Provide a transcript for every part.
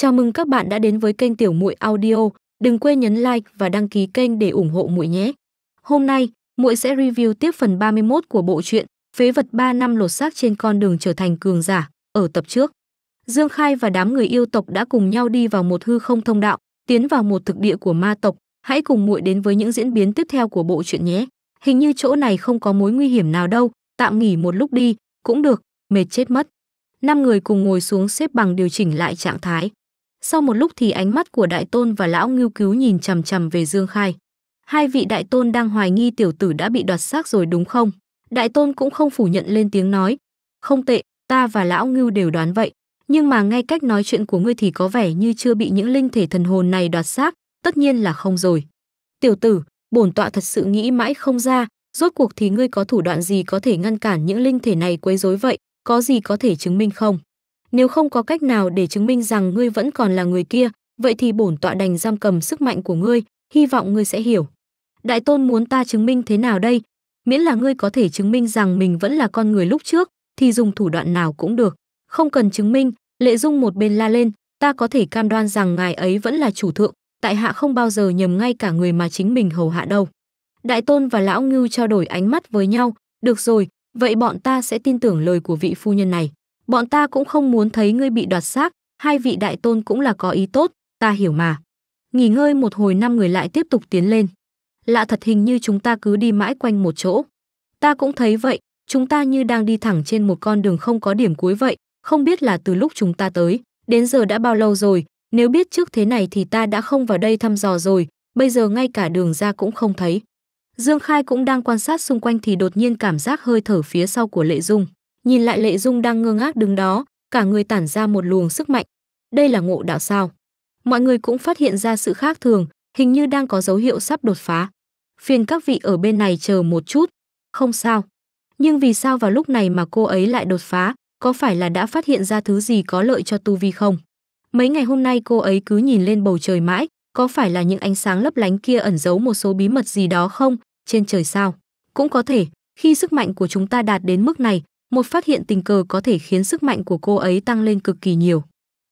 Chào mừng các bạn đã đến với kênh Tiểu Muội Audio. Đừng quên nhấn like và đăng ký kênh để ủng hộ muội nhé. Hôm nay, muội sẽ review tiếp phần 31 của bộ truyện Phế vật 3 năm lột xác trên con đường trở thành cường giả ở tập trước. Dương Khai và đám người yêu tộc đã cùng nhau đi vào một hư không thông đạo, tiến vào một thực địa của ma tộc. Hãy cùng muội đến với những diễn biến tiếp theo của bộ truyện nhé. Hình như chỗ này không có mối nguy hiểm nào đâu, tạm nghỉ một lúc đi, cũng được, mệt chết mất. Năm người cùng ngồi xuống xếp bằng điều chỉnh lại trạng thái. Sau một lúc thì ánh mắt của đại tôn và lão ngưu cứu nhìn chằm chằm về Dương Khai. Hai vị đại tôn đang hoài nghi tiểu tử đã bị đoạt xác rồi đúng không? Đại tôn cũng không phủ nhận lên tiếng nói. Không tệ, ta và lão ngưu đều đoán vậy. Nhưng mà ngay cách nói chuyện của ngươi thì có vẻ như chưa bị những linh thể thần hồn này đoạt xác, tất nhiên là không rồi. Tiểu tử, bổn tọa thật sự nghĩ mãi không ra, rốt cuộc thì ngươi có thủ đoạn gì có thể ngăn cản những linh thể này quấy rối vậy, có gì có thể chứng minh không? Nếu không có cách nào để chứng minh rằng ngươi vẫn còn là người kia, vậy thì bổn tọa đành giam cầm sức mạnh của ngươi, hy vọng ngươi sẽ hiểu. Đại tôn muốn ta chứng minh thế nào đây? Miễn là ngươi có thể chứng minh rằng mình vẫn là con người lúc trước, thì dùng thủ đoạn nào cũng được. Không cần chứng minh, Lệ Dung một bên la lên, ta có thể cam đoan rằng ngài ấy vẫn là chủ thượng, tại hạ không bao giờ nhầm ngay cả người mà chính mình hầu hạ đâu. Đại tôn và lão ngưu trao đổi ánh mắt với nhau, được rồi, vậy bọn ta sẽ tin tưởng lời của vị phu nhân này bọn ta cũng không muốn thấy ngươi bị đoạt xác, hai vị đại tôn cũng là có ý tốt, ta hiểu mà. Nghỉ ngơi một hồi năm người lại tiếp tục tiến lên. Lạ thật hình như chúng ta cứ đi mãi quanh một chỗ. Ta cũng thấy vậy, chúng ta như đang đi thẳng trên một con đường không có điểm cuối vậy, không biết là từ lúc chúng ta tới, đến giờ đã bao lâu rồi, nếu biết trước thế này thì ta đã không vào đây thăm dò rồi, bây giờ ngay cả đường ra cũng không thấy. Dương Khai cũng đang quan sát xung quanh thì đột nhiên cảm giác hơi thở phía sau của Lệ Dung. Nhìn lại Lệ Dung đang ngơ ngác đứng đó, cả người tản ra một luồng sức mạnh. Đây là ngộ đạo sao? Mọi người cũng phát hiện ra sự khác thường, hình như đang có dấu hiệu sắp đột phá. Phiền các vị ở bên này chờ một chút, không sao. Nhưng vì sao vào lúc này mà cô ấy lại đột phá, có phải là đã phát hiện ra thứ gì có lợi cho tu vi không? Mấy ngày hôm nay cô ấy cứ nhìn lên bầu trời mãi, có phải là những ánh sáng lấp lánh kia ẩn giấu một số bí mật gì đó không, trên trời sao? Cũng có thể, khi sức mạnh của chúng ta đạt đến mức này, một phát hiện tình cờ có thể khiến sức mạnh của cô ấy tăng lên cực kỳ nhiều.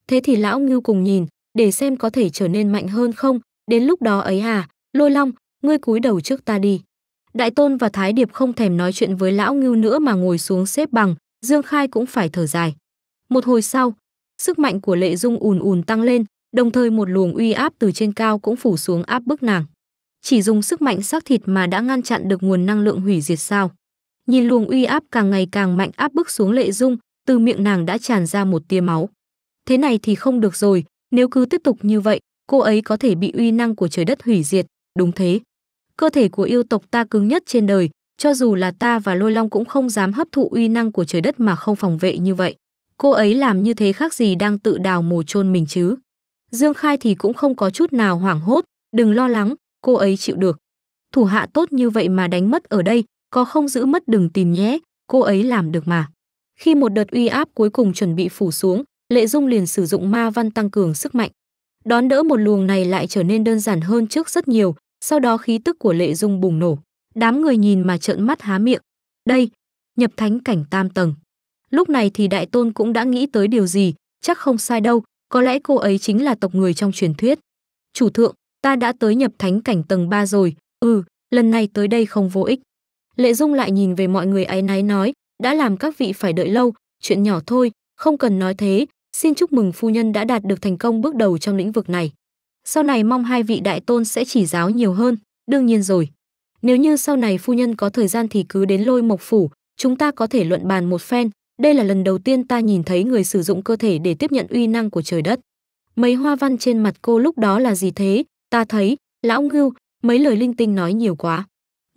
Thế thì lão Ngưu cùng nhìn, để xem có thể trở nên mạnh hơn không, đến lúc đó ấy à, Lôi Long, ngươi cúi đầu trước ta đi. Đại Tôn và Thái Điệp không thèm nói chuyện với lão Ngưu nữa mà ngồi xuống xếp bằng, Dương Khai cũng phải thở dài. Một hồi sau, sức mạnh của Lệ Dung ùn ùn tăng lên, đồng thời một luồng uy áp từ trên cao cũng phủ xuống áp bức nàng. Chỉ dùng sức mạnh xác thịt mà đã ngăn chặn được nguồn năng lượng hủy diệt sao? Nhìn luồng uy áp càng ngày càng mạnh áp bức xuống Lệ Dung, từ miệng nàng đã tràn ra một tia máu. Thế này thì không được rồi, nếu cứ tiếp tục như vậy, cô ấy có thể bị uy năng của trời đất hủy diệt, đúng thế. Cơ thể của yêu tộc ta cứng nhất trên đời, cho dù là ta và Lôi Long cũng không dám hấp thụ uy năng của trời đất mà không phòng vệ như vậy. Cô ấy làm như thế khác gì đang tự đào mồ chôn mình chứ. Dương Khai thì cũng không có chút nào hoảng hốt, đừng lo lắng, cô ấy chịu được. Thủ hạ tốt như vậy mà đánh mất ở đây, có không giữ mất đừng tìm nhé, cô ấy làm được mà. Khi một đợt uy áp cuối cùng chuẩn bị phủ xuống, Lệ Dung liền sử dụng ma văn tăng cường sức mạnh. Đón đỡ một luồng này lại trở nên đơn giản hơn trước rất nhiều, sau đó khí tức của Lệ Dung bùng nổ. Đám người nhìn mà trợn mắt há miệng. Đây, nhập thánh cảnh tam tầng. Lúc này thì Đại Tôn cũng đã nghĩ tới điều gì, chắc không sai đâu, có lẽ cô ấy chính là tộc người trong truyền thuyết. Chủ thượng, ta đã tới nhập thánh cảnh tầng 3 rồi, ừ, lần này tới đây không vô ích. Lệ Dung lại nhìn về mọi người ấy náy nói, đã làm các vị phải đợi lâu, chuyện nhỏ thôi, không cần nói thế, xin chúc mừng phu nhân đã đạt được thành công bước đầu trong lĩnh vực này. Sau này mong hai vị đại tôn sẽ chỉ giáo nhiều hơn, đương nhiên rồi. Nếu như sau này phu nhân có thời gian thì cứ đến lôi mộc phủ, chúng ta có thể luận bàn một phen, đây là lần đầu tiên ta nhìn thấy người sử dụng cơ thể để tiếp nhận uy năng của trời đất. Mấy hoa văn trên mặt cô lúc đó là gì thế, ta thấy, lão ngưu, mấy lời linh tinh nói nhiều quá.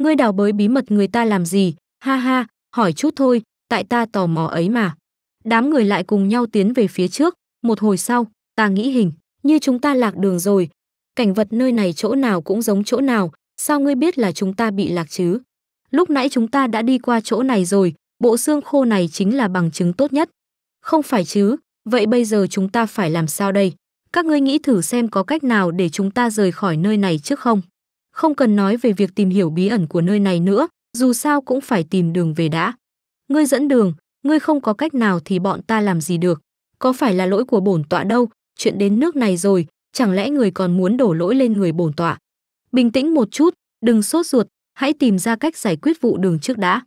Ngươi đào bới bí mật người ta làm gì? Ha ha, hỏi chút thôi, tại ta tò mò ấy mà. Đám người lại cùng nhau tiến về phía trước, một hồi sau, ta nghĩ hình, như chúng ta lạc đường rồi. Cảnh vật nơi này chỗ nào cũng giống chỗ nào, sao ngươi biết là chúng ta bị lạc chứ? Lúc nãy chúng ta đã đi qua chỗ này rồi, bộ xương khô này chính là bằng chứng tốt nhất. Không phải chứ, vậy bây giờ chúng ta phải làm sao đây? Các ngươi nghĩ thử xem có cách nào để chúng ta rời khỏi nơi này trước không? Không cần nói về việc tìm hiểu bí ẩn của nơi này nữa, dù sao cũng phải tìm đường về đã. Ngươi dẫn đường, ngươi không có cách nào thì bọn ta làm gì được. Có phải là lỗi của bổn tọa đâu, chuyện đến nước này rồi, chẳng lẽ người còn muốn đổ lỗi lên người bổn tọa. Bình tĩnh một chút, đừng sốt ruột, hãy tìm ra cách giải quyết vụ đường trước đã.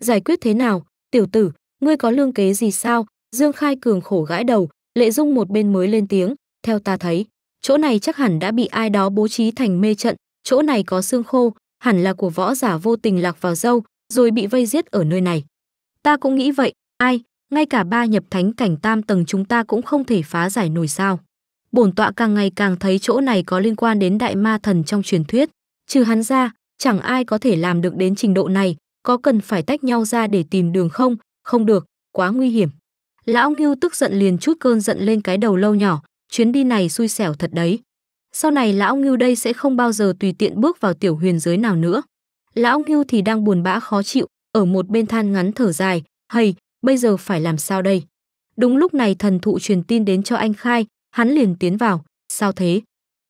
Giải quyết thế nào, tiểu tử, ngươi có lương kế gì sao? Dương Khai Cường khổ gãi đầu, Lệ Dung một bên mới lên tiếng, theo ta thấy, chỗ này chắc hẳn đã bị ai đó bố trí thành mê trận, chỗ này có xương khô, hẳn là của võ giả vô tình lạc vào dâu, rồi bị vây giết ở nơi này. Ta cũng nghĩ vậy, ai, ngay cả ba nhập thánh cảnh tam tầng chúng ta cũng không thể phá giải nổi sao. Bổn tọa càng ngày càng thấy chỗ này có liên quan đến đại ma thần trong truyền thuyết, trừ hắn ra, chẳng ai có thể làm được đến trình độ này, có cần phải tách nhau ra để tìm đường không, không được, quá nguy hiểm. Lão Ngưu tức giận liền chút cơn giận lên cái đầu lâu nhỏ, chuyến đi này xui xẻo thật đấy. Sau này lão Ngưu đây sẽ không bao giờ tùy tiện bước vào tiểu huyền giới nào nữa. Lão Ngưu thì đang buồn bã khó chịu, ở một bên than ngắn thở dài, hầy, bây giờ phải làm sao đây? Đúng lúc này thần thụ truyền tin đến cho anh Khai, hắn liền tiến vào, sao thế?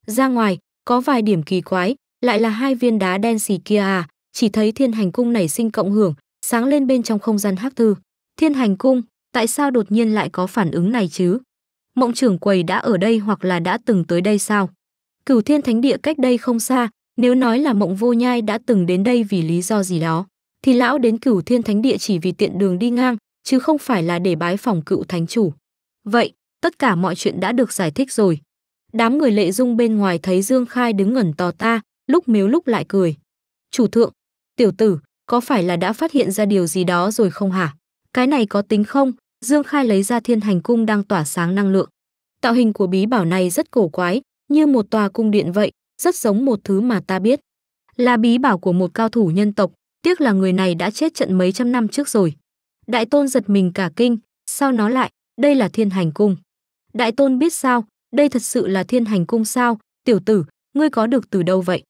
Ra ngoài, có vài điểm kỳ quái, lại là hai viên đá đen xì kia à, chỉ thấy thiên hành cung nảy sinh cộng hưởng, sáng lên bên trong không gian hắc thư. Thiên hành cung, tại sao đột nhiên lại có phản ứng này chứ? Mộng trưởng quầy đã ở đây hoặc là đã từng tới đây sao? Cửu Thiên Thánh Địa cách đây không xa, nếu nói là Mộng Vô Nhai đã từng đến đây vì lý do gì đó, thì lão đến Cửu Thiên Thánh Địa chỉ vì tiện đường đi ngang, chứ không phải là để bái phòng cựu thánh chủ. Vậy, tất cả mọi chuyện đã được giải thích rồi. Đám người lệ dung bên ngoài thấy Dương Khai đứng ngẩn tò ta, lúc miếu lúc lại cười. Chủ thượng, tiểu tử, có phải là đã phát hiện ra điều gì đó rồi không hả? Cái này có tính không? Dương Khai lấy ra thiên hành cung đang tỏa sáng năng lượng. Tạo hình của bí bảo này rất cổ quái, như một tòa cung điện vậy, rất giống một thứ mà ta biết. Là bí bảo của một cao thủ nhân tộc, tiếc là người này đã chết trận mấy trăm năm trước rồi. Đại tôn giật mình cả kinh, sao nó lại, đây là thiên hành cung. Đại tôn biết sao, đây thật sự là thiên hành cung sao, tiểu tử, ngươi có được từ đâu vậy?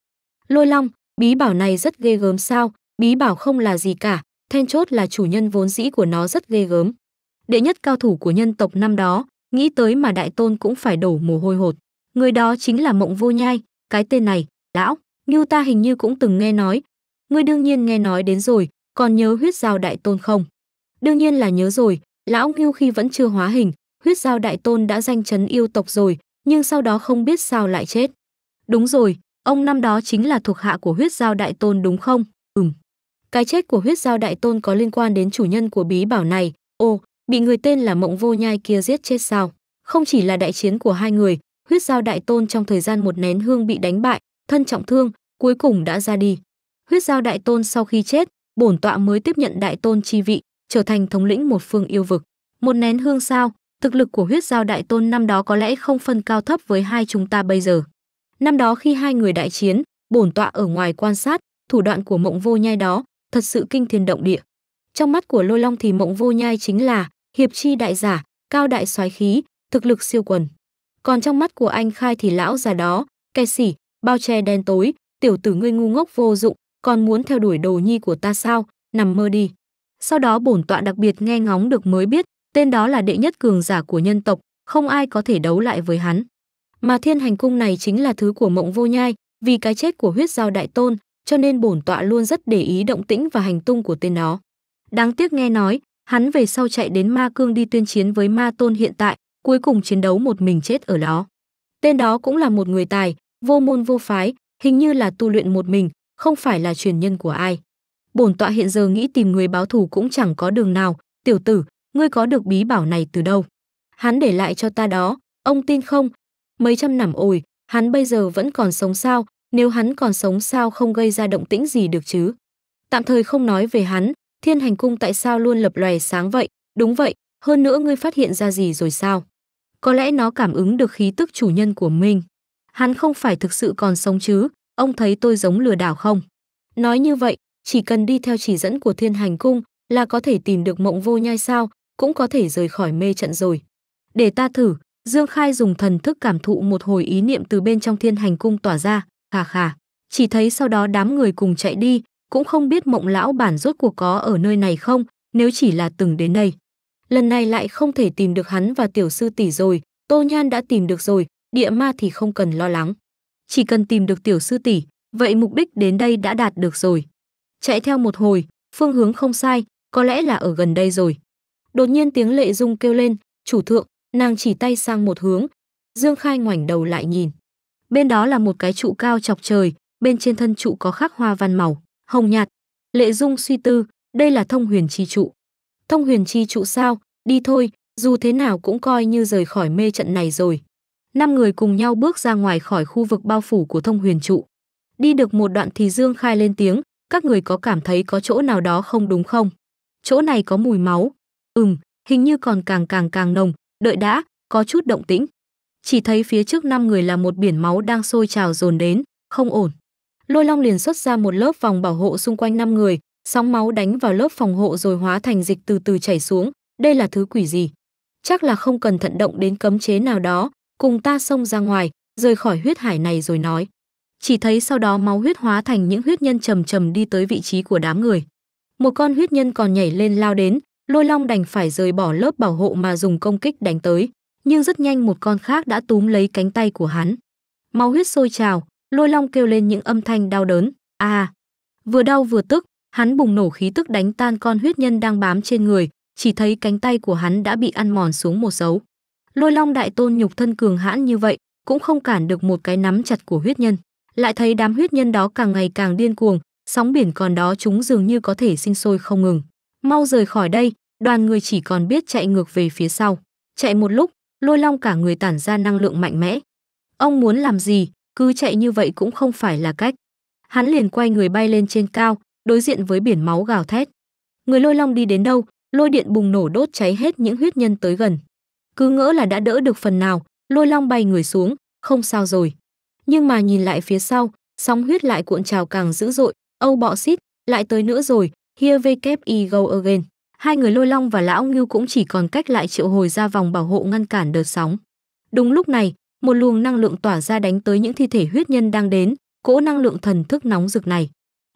Lôi long, bí bảo này rất ghê gớm sao, bí bảo không là gì cả, then chốt là chủ nhân vốn dĩ của nó rất ghê gớm. Đệ nhất cao thủ của nhân tộc năm đó, nghĩ tới mà đại tôn cũng phải đổ mồ hôi hột. Người đó chính là Mộng Vô Nhai, cái tên này, lão, như ta hình như cũng từng nghe nói. Ngươi đương nhiên nghe nói đến rồi, còn nhớ huyết giao đại tôn không? Đương nhiên là nhớ rồi, lão Ngưu khi vẫn chưa hóa hình, huyết giao đại tôn đã danh chấn yêu tộc rồi, nhưng sau đó không biết sao lại chết. Đúng rồi, ông năm đó chính là thuộc hạ của huyết giao đại tôn đúng không? Ừm. Cái chết của huyết giao đại tôn có liên quan đến chủ nhân của bí bảo này, ô, bị người tên là Mộng Vô Nhai kia giết chết sao? Không chỉ là đại chiến của hai người, huyết giao đại tôn trong thời gian một nén hương bị đánh bại thân trọng thương cuối cùng đã ra đi huyết giao đại tôn sau khi chết bổn tọa mới tiếp nhận đại tôn chi vị trở thành thống lĩnh một phương yêu vực một nén hương sao thực lực của huyết giao đại tôn năm đó có lẽ không phân cao thấp với hai chúng ta bây giờ năm đó khi hai người đại chiến bổn tọa ở ngoài quan sát thủ đoạn của mộng vô nhai đó thật sự kinh thiên động địa trong mắt của lôi long thì mộng vô nhai chính là hiệp chi đại giả cao đại soái khí thực lực siêu quần còn trong mắt của anh Khai thì lão già đó, kẻ sỉ, bao che đen tối, tiểu tử ngươi ngu ngốc vô dụng, còn muốn theo đuổi đồ nhi của ta sao, nằm mơ đi. Sau đó bổn tọa đặc biệt nghe ngóng được mới biết, tên đó là đệ nhất cường giả của nhân tộc, không ai có thể đấu lại với hắn. Mà thiên hành cung này chính là thứ của mộng vô nhai, vì cái chết của huyết giao đại tôn, cho nên bổn tọa luôn rất để ý động tĩnh và hành tung của tên đó. Đáng tiếc nghe nói, hắn về sau chạy đến ma cương đi tuyên chiến với ma tôn hiện tại, cuối cùng chiến đấu một mình chết ở đó. Tên đó cũng là một người tài, vô môn vô phái, hình như là tu luyện một mình, không phải là truyền nhân của ai. Bổn tọa hiện giờ nghĩ tìm người báo thù cũng chẳng có đường nào, tiểu tử, ngươi có được bí bảo này từ đâu? Hắn để lại cho ta đó, ông tin không? Mấy trăm năm ồi, hắn bây giờ vẫn còn sống sao, nếu hắn còn sống sao không gây ra động tĩnh gì được chứ? Tạm thời không nói về hắn, thiên hành cung tại sao luôn lập lòe sáng vậy? Đúng vậy, hơn nữa ngươi phát hiện ra gì rồi sao? Có lẽ nó cảm ứng được khí tức chủ nhân của mình. Hắn không phải thực sự còn sống chứ, ông thấy tôi giống lừa đảo không? Nói như vậy, chỉ cần đi theo chỉ dẫn của thiên hành cung là có thể tìm được mộng vô nhai sao, cũng có thể rời khỏi mê trận rồi. Để ta thử, Dương Khai dùng thần thức cảm thụ một hồi ý niệm từ bên trong thiên hành cung tỏa ra, khà khà. Chỉ thấy sau đó đám người cùng chạy đi, cũng không biết mộng lão bản rốt cuộc có ở nơi này không, nếu chỉ là từng đến đây lần này lại không thể tìm được hắn và tiểu sư tỷ rồi, Tô Nhan đã tìm được rồi, địa ma thì không cần lo lắng. Chỉ cần tìm được tiểu sư tỷ, vậy mục đích đến đây đã đạt được rồi. Chạy theo một hồi, phương hướng không sai, có lẽ là ở gần đây rồi. Đột nhiên tiếng lệ dung kêu lên, chủ thượng, nàng chỉ tay sang một hướng. Dương Khai ngoảnh đầu lại nhìn. Bên đó là một cái trụ cao chọc trời, bên trên thân trụ có khắc hoa văn màu, hồng nhạt. Lệ dung suy tư, đây là thông huyền chi trụ. Thông huyền chi trụ sao, đi thôi, dù thế nào cũng coi như rời khỏi mê trận này rồi. Năm người cùng nhau bước ra ngoài khỏi khu vực bao phủ của thông huyền trụ. Đi được một đoạn thì Dương Khai lên tiếng, các người có cảm thấy có chỗ nào đó không đúng không? Chỗ này có mùi máu. Ừm, hình như còn càng càng càng nồng, đợi đã, có chút động tĩnh. Chỉ thấy phía trước năm người là một biển máu đang sôi trào dồn đến, không ổn. Lôi Long liền xuất ra một lớp vòng bảo hộ xung quanh năm người, sóng máu đánh vào lớp phòng hộ rồi hóa thành dịch từ từ chảy xuống, đây là thứ quỷ gì? Chắc là không cần thận động đến cấm chế nào đó, cùng ta xông ra ngoài, rời khỏi huyết hải này rồi nói. Chỉ thấy sau đó máu huyết hóa thành những huyết nhân trầm trầm đi tới vị trí của đám người. Một con huyết nhân còn nhảy lên lao đến, lôi long đành phải rời bỏ lớp bảo hộ mà dùng công kích đánh tới, nhưng rất nhanh một con khác đã túm lấy cánh tay của hắn. Máu huyết sôi trào, lôi long kêu lên những âm thanh đau đớn, a à, vừa đau vừa tức, hắn bùng nổ khí tức đánh tan con huyết nhân đang bám trên người chỉ thấy cánh tay của hắn đã bị ăn mòn xuống một dấu lôi long đại tôn nhục thân cường hãn như vậy cũng không cản được một cái nắm chặt của huyết nhân lại thấy đám huyết nhân đó càng ngày càng điên cuồng sóng biển còn đó chúng dường như có thể sinh sôi không ngừng mau rời khỏi đây đoàn người chỉ còn biết chạy ngược về phía sau chạy một lúc lôi long cả người tản ra năng lượng mạnh mẽ ông muốn làm gì cứ chạy như vậy cũng không phải là cách hắn liền quay người bay lên trên cao đối diện với biển máu gào thét. Người lôi long đi đến đâu, lôi điện bùng nổ đốt cháy hết những huyết nhân tới gần. Cứ ngỡ là đã đỡ được phần nào, lôi long bay người xuống, không sao rồi. Nhưng mà nhìn lại phía sau, sóng huyết lại cuộn trào càng dữ dội, Âu bọ xít, lại tới nữa rồi, here VKI go again. Hai người lôi long và lão ngưu cũng chỉ còn cách lại triệu hồi ra vòng bảo hộ ngăn cản đợt sóng. Đúng lúc này, một luồng năng lượng tỏa ra đánh tới những thi thể huyết nhân đang đến, cỗ năng lượng thần thức nóng rực này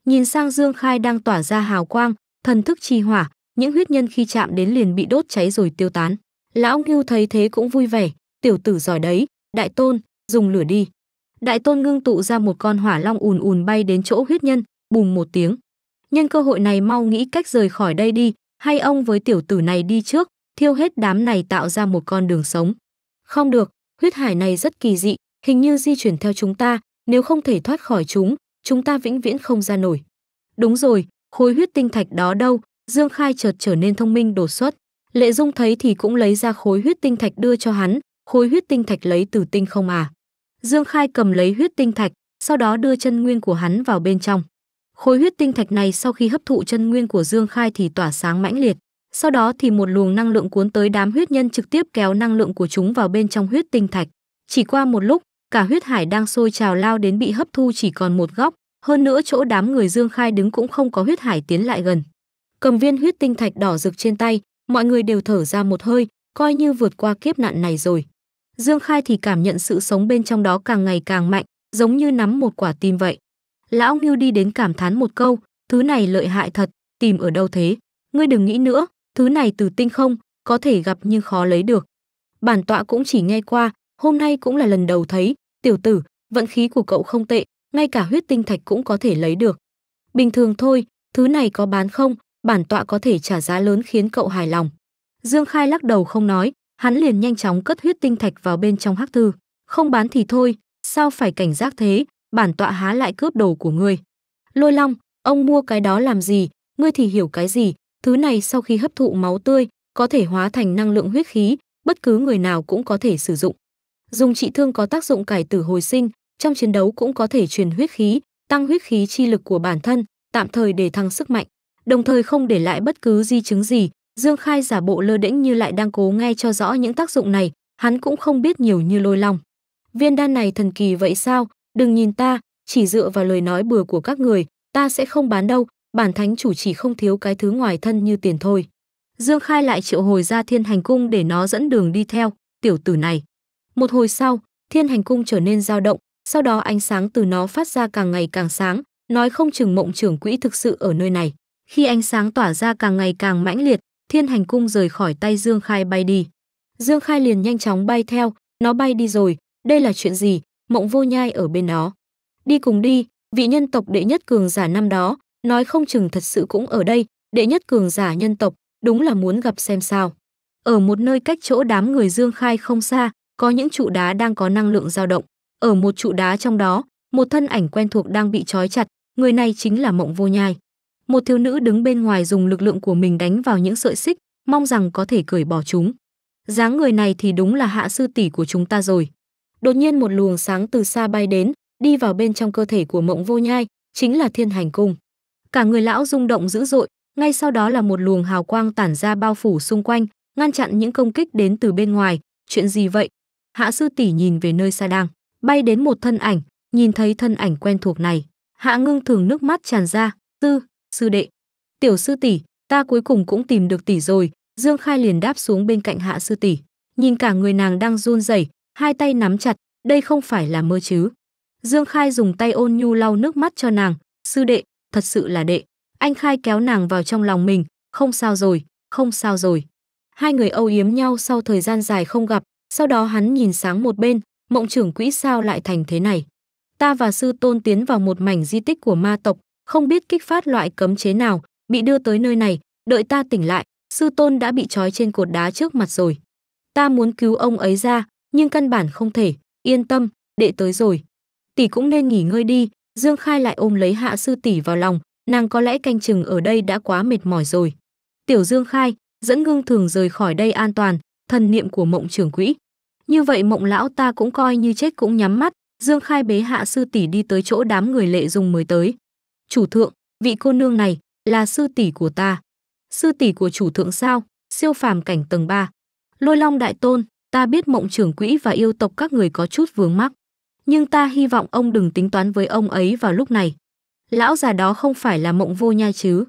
nhìn sang Dương Khai đang tỏa ra hào quang, thần thức trì hỏa, những huyết nhân khi chạm đến liền bị đốt cháy rồi tiêu tán. Lão Ngưu thấy thế cũng vui vẻ, tiểu tử giỏi đấy, đại tôn, dùng lửa đi. Đại tôn ngưng tụ ra một con hỏa long ùn ùn bay đến chỗ huyết nhân, bùng một tiếng. Nhân cơ hội này mau nghĩ cách rời khỏi đây đi, hay ông với tiểu tử này đi trước, thiêu hết đám này tạo ra một con đường sống. Không được, huyết hải này rất kỳ dị, hình như di chuyển theo chúng ta, nếu không thể thoát khỏi chúng, chúng ta vĩnh viễn không ra nổi. Đúng rồi, khối huyết tinh thạch đó đâu? Dương Khai chợt trở nên thông minh đột xuất. Lệ Dung thấy thì cũng lấy ra khối huyết tinh thạch đưa cho hắn, khối huyết tinh thạch lấy từ tinh không à. Dương Khai cầm lấy huyết tinh thạch, sau đó đưa chân nguyên của hắn vào bên trong. Khối huyết tinh thạch này sau khi hấp thụ chân nguyên của Dương Khai thì tỏa sáng mãnh liệt, sau đó thì một luồng năng lượng cuốn tới đám huyết nhân trực tiếp kéo năng lượng của chúng vào bên trong huyết tinh thạch. Chỉ qua một lúc, cả huyết hải đang sôi trào lao đến bị hấp thu chỉ còn một góc, hơn nữa chỗ đám người Dương Khai đứng cũng không có huyết hải tiến lại gần. Cầm viên huyết tinh thạch đỏ rực trên tay, mọi người đều thở ra một hơi, coi như vượt qua kiếp nạn này rồi. Dương Khai thì cảm nhận sự sống bên trong đó càng ngày càng mạnh, giống như nắm một quả tim vậy. Lão Ngưu đi đến cảm thán một câu, thứ này lợi hại thật, tìm ở đâu thế? Ngươi đừng nghĩ nữa, thứ này từ tinh không, có thể gặp nhưng khó lấy được. Bản tọa cũng chỉ nghe qua, hôm nay cũng là lần đầu thấy, tiểu tử, vận khí của cậu không tệ, ngay cả huyết tinh thạch cũng có thể lấy được. Bình thường thôi, thứ này có bán không, bản tọa có thể trả giá lớn khiến cậu hài lòng. Dương Khai lắc đầu không nói, hắn liền nhanh chóng cất huyết tinh thạch vào bên trong hắc thư. Không bán thì thôi, sao phải cảnh giác thế, bản tọa há lại cướp đồ của ngươi. Lôi Long, ông mua cái đó làm gì, ngươi thì hiểu cái gì, thứ này sau khi hấp thụ máu tươi, có thể hóa thành năng lượng huyết khí, bất cứ người nào cũng có thể sử dụng. Dùng trị thương có tác dụng cải tử hồi sinh, trong chiến đấu cũng có thể truyền huyết khí, tăng huyết khí chi lực của bản thân, tạm thời để thăng sức mạnh, đồng thời không để lại bất cứ di chứng gì. Dương Khai giả bộ lơ đễnh như lại đang cố nghe cho rõ những tác dụng này, hắn cũng không biết nhiều như lôi long. Viên đan này thần kỳ vậy sao, đừng nhìn ta, chỉ dựa vào lời nói bừa của các người, ta sẽ không bán đâu, bản thánh chủ chỉ không thiếu cái thứ ngoài thân như tiền thôi. Dương Khai lại triệu hồi ra thiên hành cung để nó dẫn đường đi theo, tiểu tử này. Một hồi sau, thiên hành cung trở nên dao động, sau đó ánh sáng từ nó phát ra càng ngày càng sáng, nói không chừng mộng trưởng quỹ thực sự ở nơi này. Khi ánh sáng tỏa ra càng ngày càng mãnh liệt, Thiên Hành cung rời khỏi tay Dương Khai bay đi. Dương Khai liền nhanh chóng bay theo, nó bay đi rồi, đây là chuyện gì? Mộng Vô Nhai ở bên nó Đi cùng đi, vị nhân tộc đệ nhất cường giả năm đó, nói không chừng thật sự cũng ở đây, đệ nhất cường giả nhân tộc, đúng là muốn gặp xem sao. Ở một nơi cách chỗ đám người Dương Khai không xa, có những trụ đá đang có năng lượng dao động. Ở một trụ đá trong đó, một thân ảnh quen thuộc đang bị trói chặt, người này chính là Mộng Vô Nhai. Một thiếu nữ đứng bên ngoài dùng lực lượng của mình đánh vào những sợi xích, mong rằng có thể cởi bỏ chúng. Dáng người này thì đúng là hạ sư tỷ của chúng ta rồi. Đột nhiên một luồng sáng từ xa bay đến, đi vào bên trong cơ thể của Mộng Vô Nhai, chính là Thiên Hành Cung. Cả người lão rung động dữ dội, ngay sau đó là một luồng hào quang tản ra bao phủ xung quanh, ngăn chặn những công kích đến từ bên ngoài. Chuyện gì vậy? Hạ sư tỷ nhìn về nơi xa đang bay đến một thân ảnh, nhìn thấy thân ảnh quen thuộc này, Hạ Ngưng thường nước mắt tràn ra, "Tư, sư đệ, tiểu sư tỷ, ta cuối cùng cũng tìm được tỷ rồi." Dương Khai liền đáp xuống bên cạnh Hạ sư tỷ, nhìn cả người nàng đang run rẩy, hai tay nắm chặt, đây không phải là mơ chứ? Dương Khai dùng tay ôn nhu lau nước mắt cho nàng, "Sư đệ, thật sự là đệ." Anh Khai kéo nàng vào trong lòng mình, "Không sao rồi, không sao rồi." Hai người âu yếm nhau sau thời gian dài không gặp, sau đó hắn nhìn sáng một bên, mộng trưởng quỹ sao lại thành thế này? Ta và sư tôn tiến vào một mảnh di tích của ma tộc, không biết kích phát loại cấm chế nào, bị đưa tới nơi này, đợi ta tỉnh lại, sư tôn đã bị trói trên cột đá trước mặt rồi. Ta muốn cứu ông ấy ra, nhưng căn bản không thể, yên tâm, đệ tới rồi. Tỷ cũng nên nghỉ ngơi đi, Dương Khai lại ôm lấy hạ sư tỷ vào lòng, nàng có lẽ canh chừng ở đây đã quá mệt mỏi rồi. Tiểu Dương Khai, dẫn ngưng thường rời khỏi đây an toàn, thần niệm của mộng trưởng quỹ, như vậy mộng lão ta cũng coi như chết cũng nhắm mắt, Dương Khai bế hạ sư tỷ đi tới chỗ đám người lệ dùng mới tới. Chủ thượng, vị cô nương này là sư tỷ của ta. Sư tỷ của chủ thượng sao? Siêu phàm cảnh tầng 3. Lôi Long đại tôn, ta biết mộng trưởng quỹ và yêu tộc các người có chút vướng mắc, nhưng ta hy vọng ông đừng tính toán với ông ấy vào lúc này. Lão già đó không phải là mộng vô nha chứ?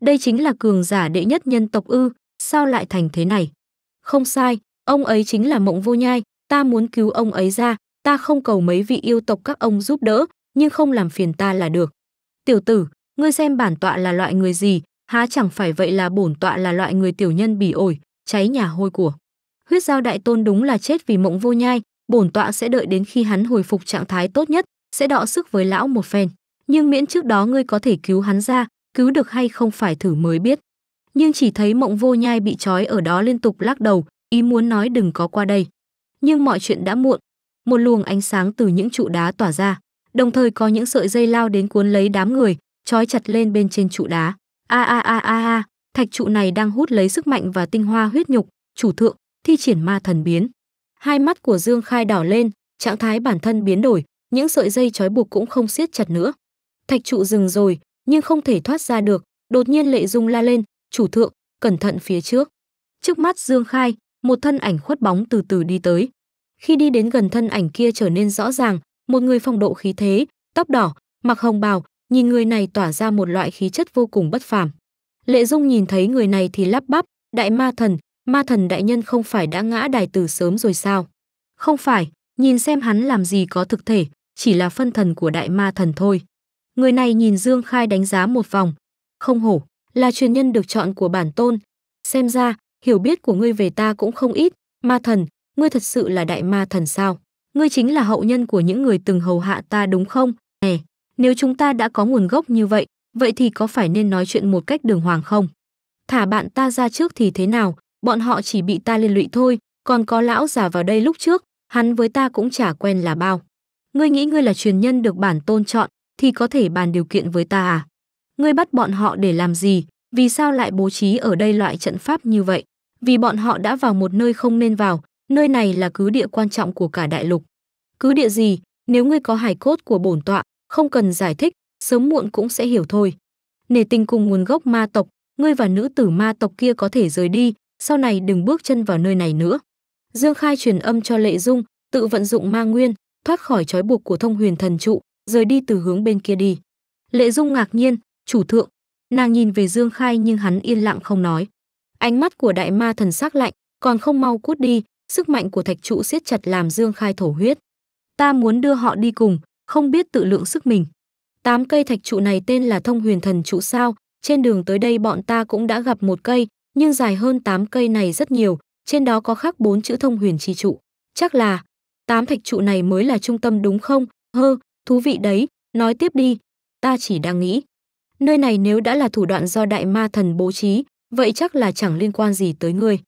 Đây chính là cường giả đệ nhất nhân tộc ư, sao lại thành thế này? Không sai, Ông ấy chính là Mộng Vô Nhai, ta muốn cứu ông ấy ra, ta không cầu mấy vị yêu tộc các ông giúp đỡ, nhưng không làm phiền ta là được. Tiểu tử, ngươi xem bản tọa là loại người gì, há chẳng phải vậy là bổn tọa là loại người tiểu nhân bỉ ổi, cháy nhà hôi của. Huyết giao đại tôn đúng là chết vì mộng vô nhai, bổn tọa sẽ đợi đến khi hắn hồi phục trạng thái tốt nhất, sẽ đọ sức với lão một phen. Nhưng miễn trước đó ngươi có thể cứu hắn ra, cứu được hay không phải thử mới biết. Nhưng chỉ thấy mộng vô nhai bị trói ở đó liên tục lắc đầu, ý muốn nói đừng có qua đây. Nhưng mọi chuyện đã muộn, một luồng ánh sáng từ những trụ đá tỏa ra, đồng thời có những sợi dây lao đến cuốn lấy đám người, trói chặt lên bên trên trụ đá. A a a a a, thạch trụ này đang hút lấy sức mạnh và tinh hoa huyết nhục, chủ thượng, thi triển ma thần biến. Hai mắt của Dương Khai đỏ lên, trạng thái bản thân biến đổi, những sợi dây trói buộc cũng không siết chặt nữa. Thạch trụ dừng rồi, nhưng không thể thoát ra được, đột nhiên Lệ Dung la lên, "Chủ thượng, cẩn thận phía trước." Trước mắt Dương Khai, một thân ảnh khuất bóng từ từ đi tới. Khi đi đến gần thân ảnh kia trở nên rõ ràng, một người phong độ khí thế, tóc đỏ, mặc hồng bào, nhìn người này tỏa ra một loại khí chất vô cùng bất phàm. Lệ Dung nhìn thấy người này thì lắp bắp, đại ma thần, ma thần đại nhân không phải đã ngã đài từ sớm rồi sao? Không phải, nhìn xem hắn làm gì có thực thể, chỉ là phân thần của đại ma thần thôi. Người này nhìn Dương Khai đánh giá một vòng, không hổ, là truyền nhân được chọn của bản tôn. Xem ra, hiểu biết của ngươi về ta cũng không ít, ma thần, ngươi thật sự là đại ma thần sao? Ngươi chính là hậu nhân của những người từng hầu hạ ta đúng không? Nè, nếu chúng ta đã có nguồn gốc như vậy, vậy thì có phải nên nói chuyện một cách đường hoàng không? Thả bạn ta ra trước thì thế nào, bọn họ chỉ bị ta liên lụy thôi, còn có lão già vào đây lúc trước, hắn với ta cũng chả quen là bao. Ngươi nghĩ ngươi là truyền nhân được bản tôn chọn, thì có thể bàn điều kiện với ta à? Ngươi bắt bọn họ để làm gì, vì sao lại bố trí ở đây loại trận pháp như vậy? Vì bọn họ đã vào một nơi không nên vào, nơi này là cứ địa quan trọng của cả đại lục. Cứ địa gì, nếu ngươi có hài cốt của bổn tọa, không cần giải thích, sớm muộn cũng sẽ hiểu thôi. Nể tình cùng nguồn gốc ma tộc, ngươi và nữ tử ma tộc kia có thể rời đi, sau này đừng bước chân vào nơi này nữa. Dương Khai truyền âm cho Lệ Dung, tự vận dụng ma nguyên, thoát khỏi trói buộc của thông huyền thần trụ, rời đi từ hướng bên kia đi. Lệ Dung ngạc nhiên, chủ thượng, Nàng nhìn về Dương Khai nhưng hắn yên lặng không nói. Ánh mắt của đại ma thần sắc lạnh, còn không mau cút đi, sức mạnh của thạch trụ siết chặt làm Dương Khai thổ huyết. Ta muốn đưa họ đi cùng, không biết tự lượng sức mình. Tám cây thạch trụ này tên là thông huyền thần trụ sao, trên đường tới đây bọn ta cũng đã gặp một cây, nhưng dài hơn tám cây này rất nhiều, trên đó có khắc bốn chữ thông huyền chi trụ. Chắc là, tám thạch trụ này mới là trung tâm đúng không? Hơ, thú vị đấy, nói tiếp đi. Ta chỉ đang nghĩ, Nơi này nếu đã là thủ đoạn do đại ma thần bố trí, vậy chắc là chẳng liên quan gì tới ngươi.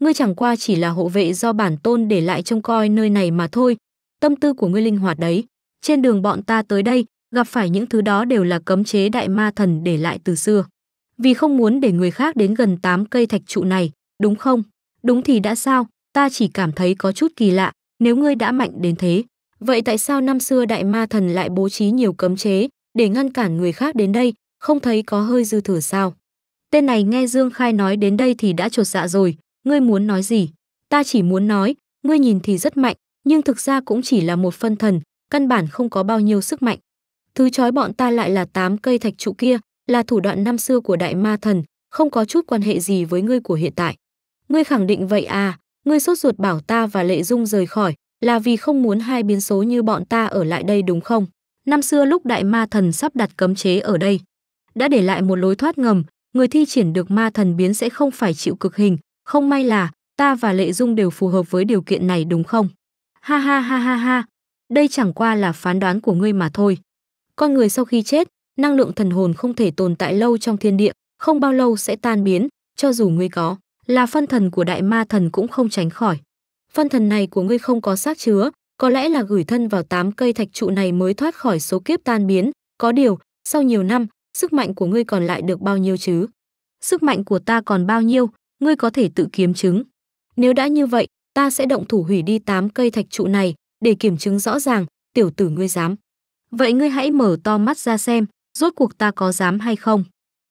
Ngươi chẳng qua chỉ là hộ vệ do bản tôn để lại trông coi nơi này mà thôi. Tâm tư của ngươi linh hoạt đấy. Trên đường bọn ta tới đây, gặp phải những thứ đó đều là cấm chế đại ma thần để lại từ xưa. Vì không muốn để người khác đến gần tám cây thạch trụ này, đúng không? Đúng thì đã sao, ta chỉ cảm thấy có chút kỳ lạ, nếu ngươi đã mạnh đến thế. Vậy tại sao năm xưa đại ma thần lại bố trí nhiều cấm chế để ngăn cản người khác đến đây, không thấy có hơi dư thừa sao. Tên này nghe Dương Khai nói đến đây thì đã trột dạ rồi, ngươi muốn nói gì? Ta chỉ muốn nói, ngươi nhìn thì rất mạnh, nhưng thực ra cũng chỉ là một phân thần, căn bản không có bao nhiêu sức mạnh. Thứ chói bọn ta lại là tám cây thạch trụ kia, là thủ đoạn năm xưa của đại ma thần, không có chút quan hệ gì với ngươi của hiện tại. Ngươi khẳng định vậy à, ngươi sốt ruột bảo ta và Lệ Dung rời khỏi, là vì không muốn hai biến số như bọn ta ở lại đây đúng không? Năm xưa lúc đại ma thần sắp đặt cấm chế ở đây, đã để lại một lối thoát ngầm, người thi triển được ma thần biến sẽ không phải chịu cực hình, không may là ta và Lệ Dung đều phù hợp với điều kiện này đúng không? Ha ha ha ha ha, đây chẳng qua là phán đoán của ngươi mà thôi. Con người sau khi chết, năng lượng thần hồn không thể tồn tại lâu trong thiên địa, không bao lâu sẽ tan biến, cho dù ngươi có là phân thần của đại ma thần cũng không tránh khỏi. Phân thần này của ngươi không có xác chứa, có lẽ là gửi thân vào tám cây thạch trụ này mới thoát khỏi số kiếp tan biến, có điều, sau nhiều năm, sức mạnh của ngươi còn lại được bao nhiêu chứ? Sức mạnh của ta còn bao nhiêu, ngươi có thể tự kiếm chứng. Nếu đã như vậy, ta sẽ động thủ hủy đi 8 cây thạch trụ này để kiểm chứng rõ ràng, tiểu tử ngươi dám. Vậy ngươi hãy mở to mắt ra xem, rốt cuộc ta có dám hay không?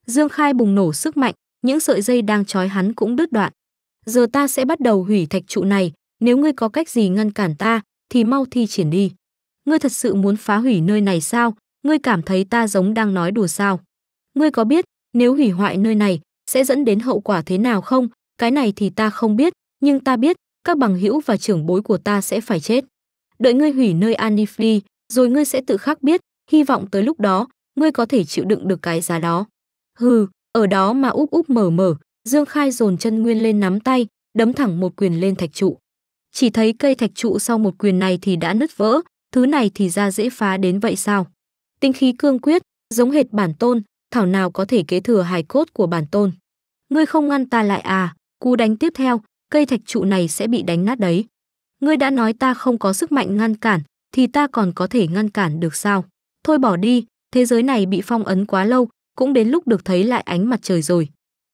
Dương Khai bùng nổ sức mạnh, những sợi dây đang trói hắn cũng đứt đoạn. Giờ ta sẽ bắt đầu hủy thạch trụ này, nếu ngươi có cách gì ngăn cản ta thì mau thi triển đi. Ngươi thật sự muốn phá hủy nơi này sao? ngươi cảm thấy ta giống đang nói đùa sao? Ngươi có biết, nếu hủy hoại nơi này, sẽ dẫn đến hậu quả thế nào không? Cái này thì ta không biết, nhưng ta biết, các bằng hữu và trưởng bối của ta sẽ phải chết. Đợi ngươi hủy nơi Anifli, rồi ngươi sẽ tự khắc biết, hy vọng tới lúc đó, ngươi có thể chịu đựng được cái giá đó. Hừ, ở đó mà úp úp mở mở, Dương Khai dồn chân nguyên lên nắm tay, đấm thẳng một quyền lên thạch trụ. Chỉ thấy cây thạch trụ sau một quyền này thì đã nứt vỡ, thứ này thì ra dễ phá đến vậy sao? tinh khí cương quyết, giống hệt bản tôn, thảo nào có thể kế thừa hài cốt của bản tôn. Ngươi không ngăn ta lại à, cú đánh tiếp theo, cây thạch trụ này sẽ bị đánh nát đấy. Ngươi đã nói ta không có sức mạnh ngăn cản, thì ta còn có thể ngăn cản được sao? Thôi bỏ đi, thế giới này bị phong ấn quá lâu, cũng đến lúc được thấy lại ánh mặt trời rồi.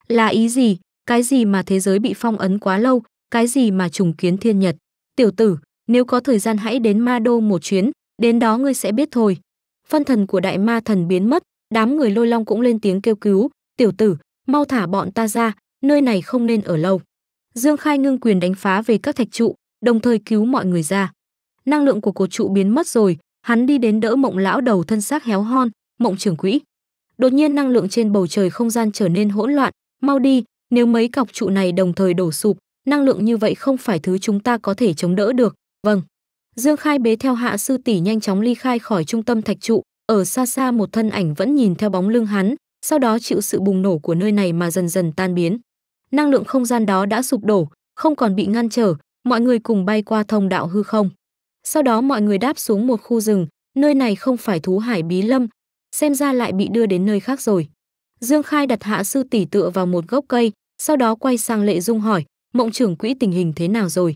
Là ý gì, cái gì mà thế giới bị phong ấn quá lâu, cái gì mà trùng kiến thiên nhật? Tiểu tử, nếu có thời gian hãy đến ma đô một chuyến, đến đó ngươi sẽ biết thôi phân thần của đại ma thần biến mất, đám người lôi long cũng lên tiếng kêu cứu, tiểu tử, mau thả bọn ta ra, nơi này không nên ở lâu. Dương Khai ngưng quyền đánh phá về các thạch trụ, đồng thời cứu mọi người ra. Năng lượng của cột trụ biến mất rồi, hắn đi đến đỡ mộng lão đầu thân xác héo hon, mộng trưởng quỹ. Đột nhiên năng lượng trên bầu trời không gian trở nên hỗn loạn, mau đi, nếu mấy cọc trụ này đồng thời đổ sụp, năng lượng như vậy không phải thứ chúng ta có thể chống đỡ được, vâng. Dương Khai bế theo hạ sư tỷ nhanh chóng ly khai khỏi trung tâm thạch trụ, ở xa xa một thân ảnh vẫn nhìn theo bóng lưng hắn, sau đó chịu sự bùng nổ của nơi này mà dần dần tan biến. Năng lượng không gian đó đã sụp đổ, không còn bị ngăn trở, mọi người cùng bay qua thông đạo hư không. Sau đó mọi người đáp xuống một khu rừng, nơi này không phải thú hải bí lâm, xem ra lại bị đưa đến nơi khác rồi. Dương Khai đặt hạ sư tỷ tựa vào một gốc cây, sau đó quay sang Lệ Dung hỏi, mộng trưởng quỹ tình hình thế nào rồi?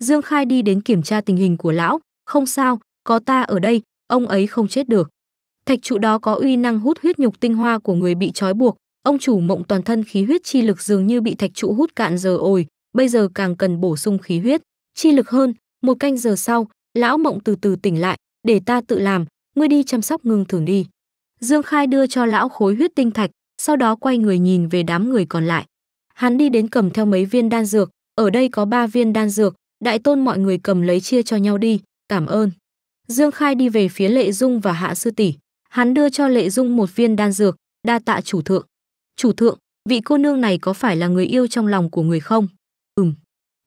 Dương Khai đi đến kiểm tra tình hình của lão, không sao, có ta ở đây, ông ấy không chết được. Thạch trụ đó có uy năng hút huyết nhục tinh hoa của người bị trói buộc, ông chủ mộng toàn thân khí huyết chi lực dường như bị thạch trụ hút cạn giờ ồi, bây giờ càng cần bổ sung khí huyết, chi lực hơn, một canh giờ sau, lão mộng từ từ tỉnh lại, để ta tự làm, ngươi đi chăm sóc ngưng thường đi. Dương Khai đưa cho lão khối huyết tinh thạch, sau đó quay người nhìn về đám người còn lại. Hắn đi đến cầm theo mấy viên đan dược, ở đây có ba viên đan dược, đại tôn mọi người cầm lấy chia cho nhau đi, cảm ơn. Dương Khai đi về phía Lệ Dung và Hạ Sư Tỷ, hắn đưa cho Lệ Dung một viên đan dược, đa tạ chủ thượng. Chủ thượng, vị cô nương này có phải là người yêu trong lòng của người không? Ừm.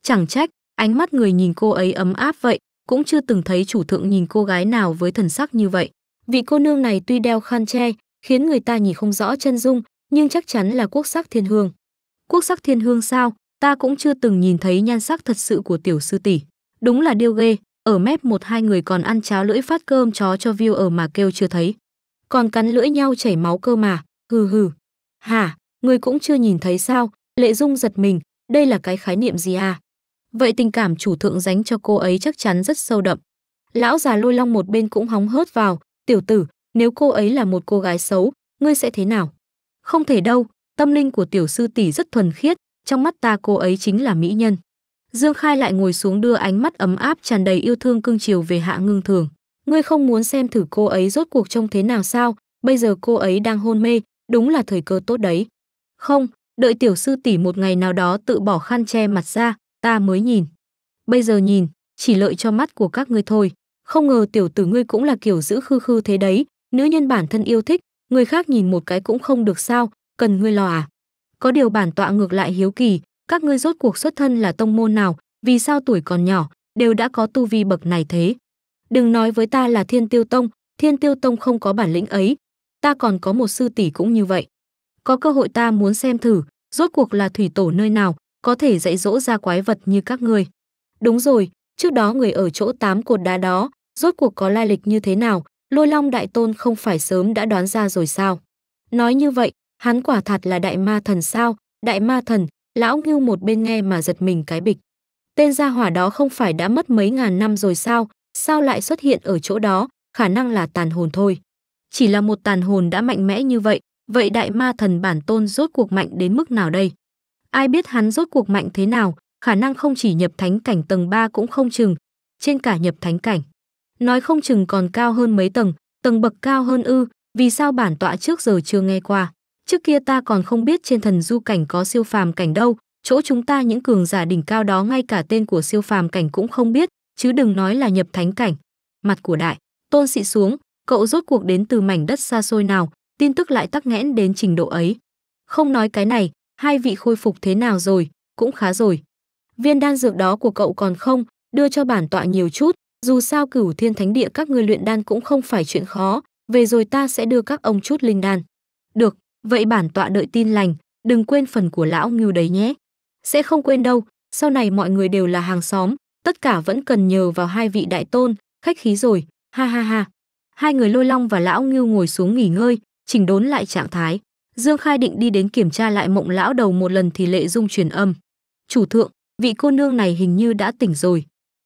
Chẳng trách, ánh mắt người nhìn cô ấy ấm áp vậy, cũng chưa từng thấy chủ thượng nhìn cô gái nào với thần sắc như vậy. Vị cô nương này tuy đeo khăn che, khiến người ta nhìn không rõ chân dung, nhưng chắc chắn là quốc sắc thiên hương. Quốc sắc thiên hương sao? ta cũng chưa từng nhìn thấy nhan sắc thật sự của tiểu sư tỷ. Đúng là điêu ghê, ở mép một hai người còn ăn cháo lưỡi phát cơm chó cho view ở mà kêu chưa thấy. Còn cắn lưỡi nhau chảy máu cơ mà, hừ hừ. Hả, người cũng chưa nhìn thấy sao, lệ dung giật mình, đây là cái khái niệm gì à? Vậy tình cảm chủ thượng dành cho cô ấy chắc chắn rất sâu đậm. Lão già lôi long một bên cũng hóng hớt vào, tiểu tử, nếu cô ấy là một cô gái xấu, ngươi sẽ thế nào? Không thể đâu, tâm linh của tiểu sư tỷ rất thuần khiết, trong mắt ta cô ấy chính là mỹ nhân. Dương Khai lại ngồi xuống đưa ánh mắt ấm áp tràn đầy yêu thương cưng chiều về Hạ Ngưng Thường. Ngươi không muốn xem thử cô ấy rốt cuộc trông thế nào sao, bây giờ cô ấy đang hôn mê, đúng là thời cơ tốt đấy. Không, đợi tiểu sư tỷ một ngày nào đó tự bỏ khăn che mặt ra, ta mới nhìn. Bây giờ nhìn, chỉ lợi cho mắt của các ngươi thôi. Không ngờ tiểu tử ngươi cũng là kiểu giữ khư khư thế đấy, nữ nhân bản thân yêu thích, người khác nhìn một cái cũng không được sao, cần ngươi lo à có điều bản tọa ngược lại hiếu kỳ, các ngươi rốt cuộc xuất thân là tông môn nào, vì sao tuổi còn nhỏ, đều đã có tu vi bậc này thế. Đừng nói với ta là thiên tiêu tông, thiên tiêu tông không có bản lĩnh ấy, ta còn có một sư tỷ cũng như vậy. Có cơ hội ta muốn xem thử, rốt cuộc là thủy tổ nơi nào, có thể dạy dỗ ra quái vật như các ngươi. Đúng rồi, trước đó người ở chỗ tám cột đá đó, rốt cuộc có lai lịch như thế nào, lôi long đại tôn không phải sớm đã đoán ra rồi sao. Nói như vậy, Hắn quả thật là đại ma thần sao, đại ma thần, lão ngưu một bên nghe mà giật mình cái bịch. Tên gia hỏa đó không phải đã mất mấy ngàn năm rồi sao, sao lại xuất hiện ở chỗ đó, khả năng là tàn hồn thôi. Chỉ là một tàn hồn đã mạnh mẽ như vậy, vậy đại ma thần bản tôn rốt cuộc mạnh đến mức nào đây? Ai biết hắn rốt cuộc mạnh thế nào, khả năng không chỉ nhập thánh cảnh tầng 3 cũng không chừng, trên cả nhập thánh cảnh. Nói không chừng còn cao hơn mấy tầng, tầng bậc cao hơn ư, vì sao bản tọa trước giờ chưa nghe qua. Trước kia ta còn không biết trên thần du cảnh có siêu phàm cảnh đâu, chỗ chúng ta những cường giả đỉnh cao đó ngay cả tên của siêu phàm cảnh cũng không biết, chứ đừng nói là nhập thánh cảnh. Mặt của đại, tôn xị xuống, cậu rốt cuộc đến từ mảnh đất xa xôi nào, tin tức lại tắc nghẽn đến trình độ ấy. Không nói cái này, hai vị khôi phục thế nào rồi, cũng khá rồi. Viên đan dược đó của cậu còn không, đưa cho bản tọa nhiều chút, dù sao cửu thiên thánh địa các người luyện đan cũng không phải chuyện khó, về rồi ta sẽ đưa các ông chút linh đan. Được, Vậy bản tọa đợi tin lành, đừng quên phần của lão ngưu đấy nhé. Sẽ không quên đâu, sau này mọi người đều là hàng xóm, tất cả vẫn cần nhờ vào hai vị đại tôn, khách khí rồi, ha ha ha. Hai người lôi long và lão ngưu ngồi xuống nghỉ ngơi, chỉnh đốn lại trạng thái. Dương Khai định đi đến kiểm tra lại mộng lão đầu một lần thì Lệ Dung truyền âm. Chủ thượng, vị cô nương này hình như đã tỉnh rồi.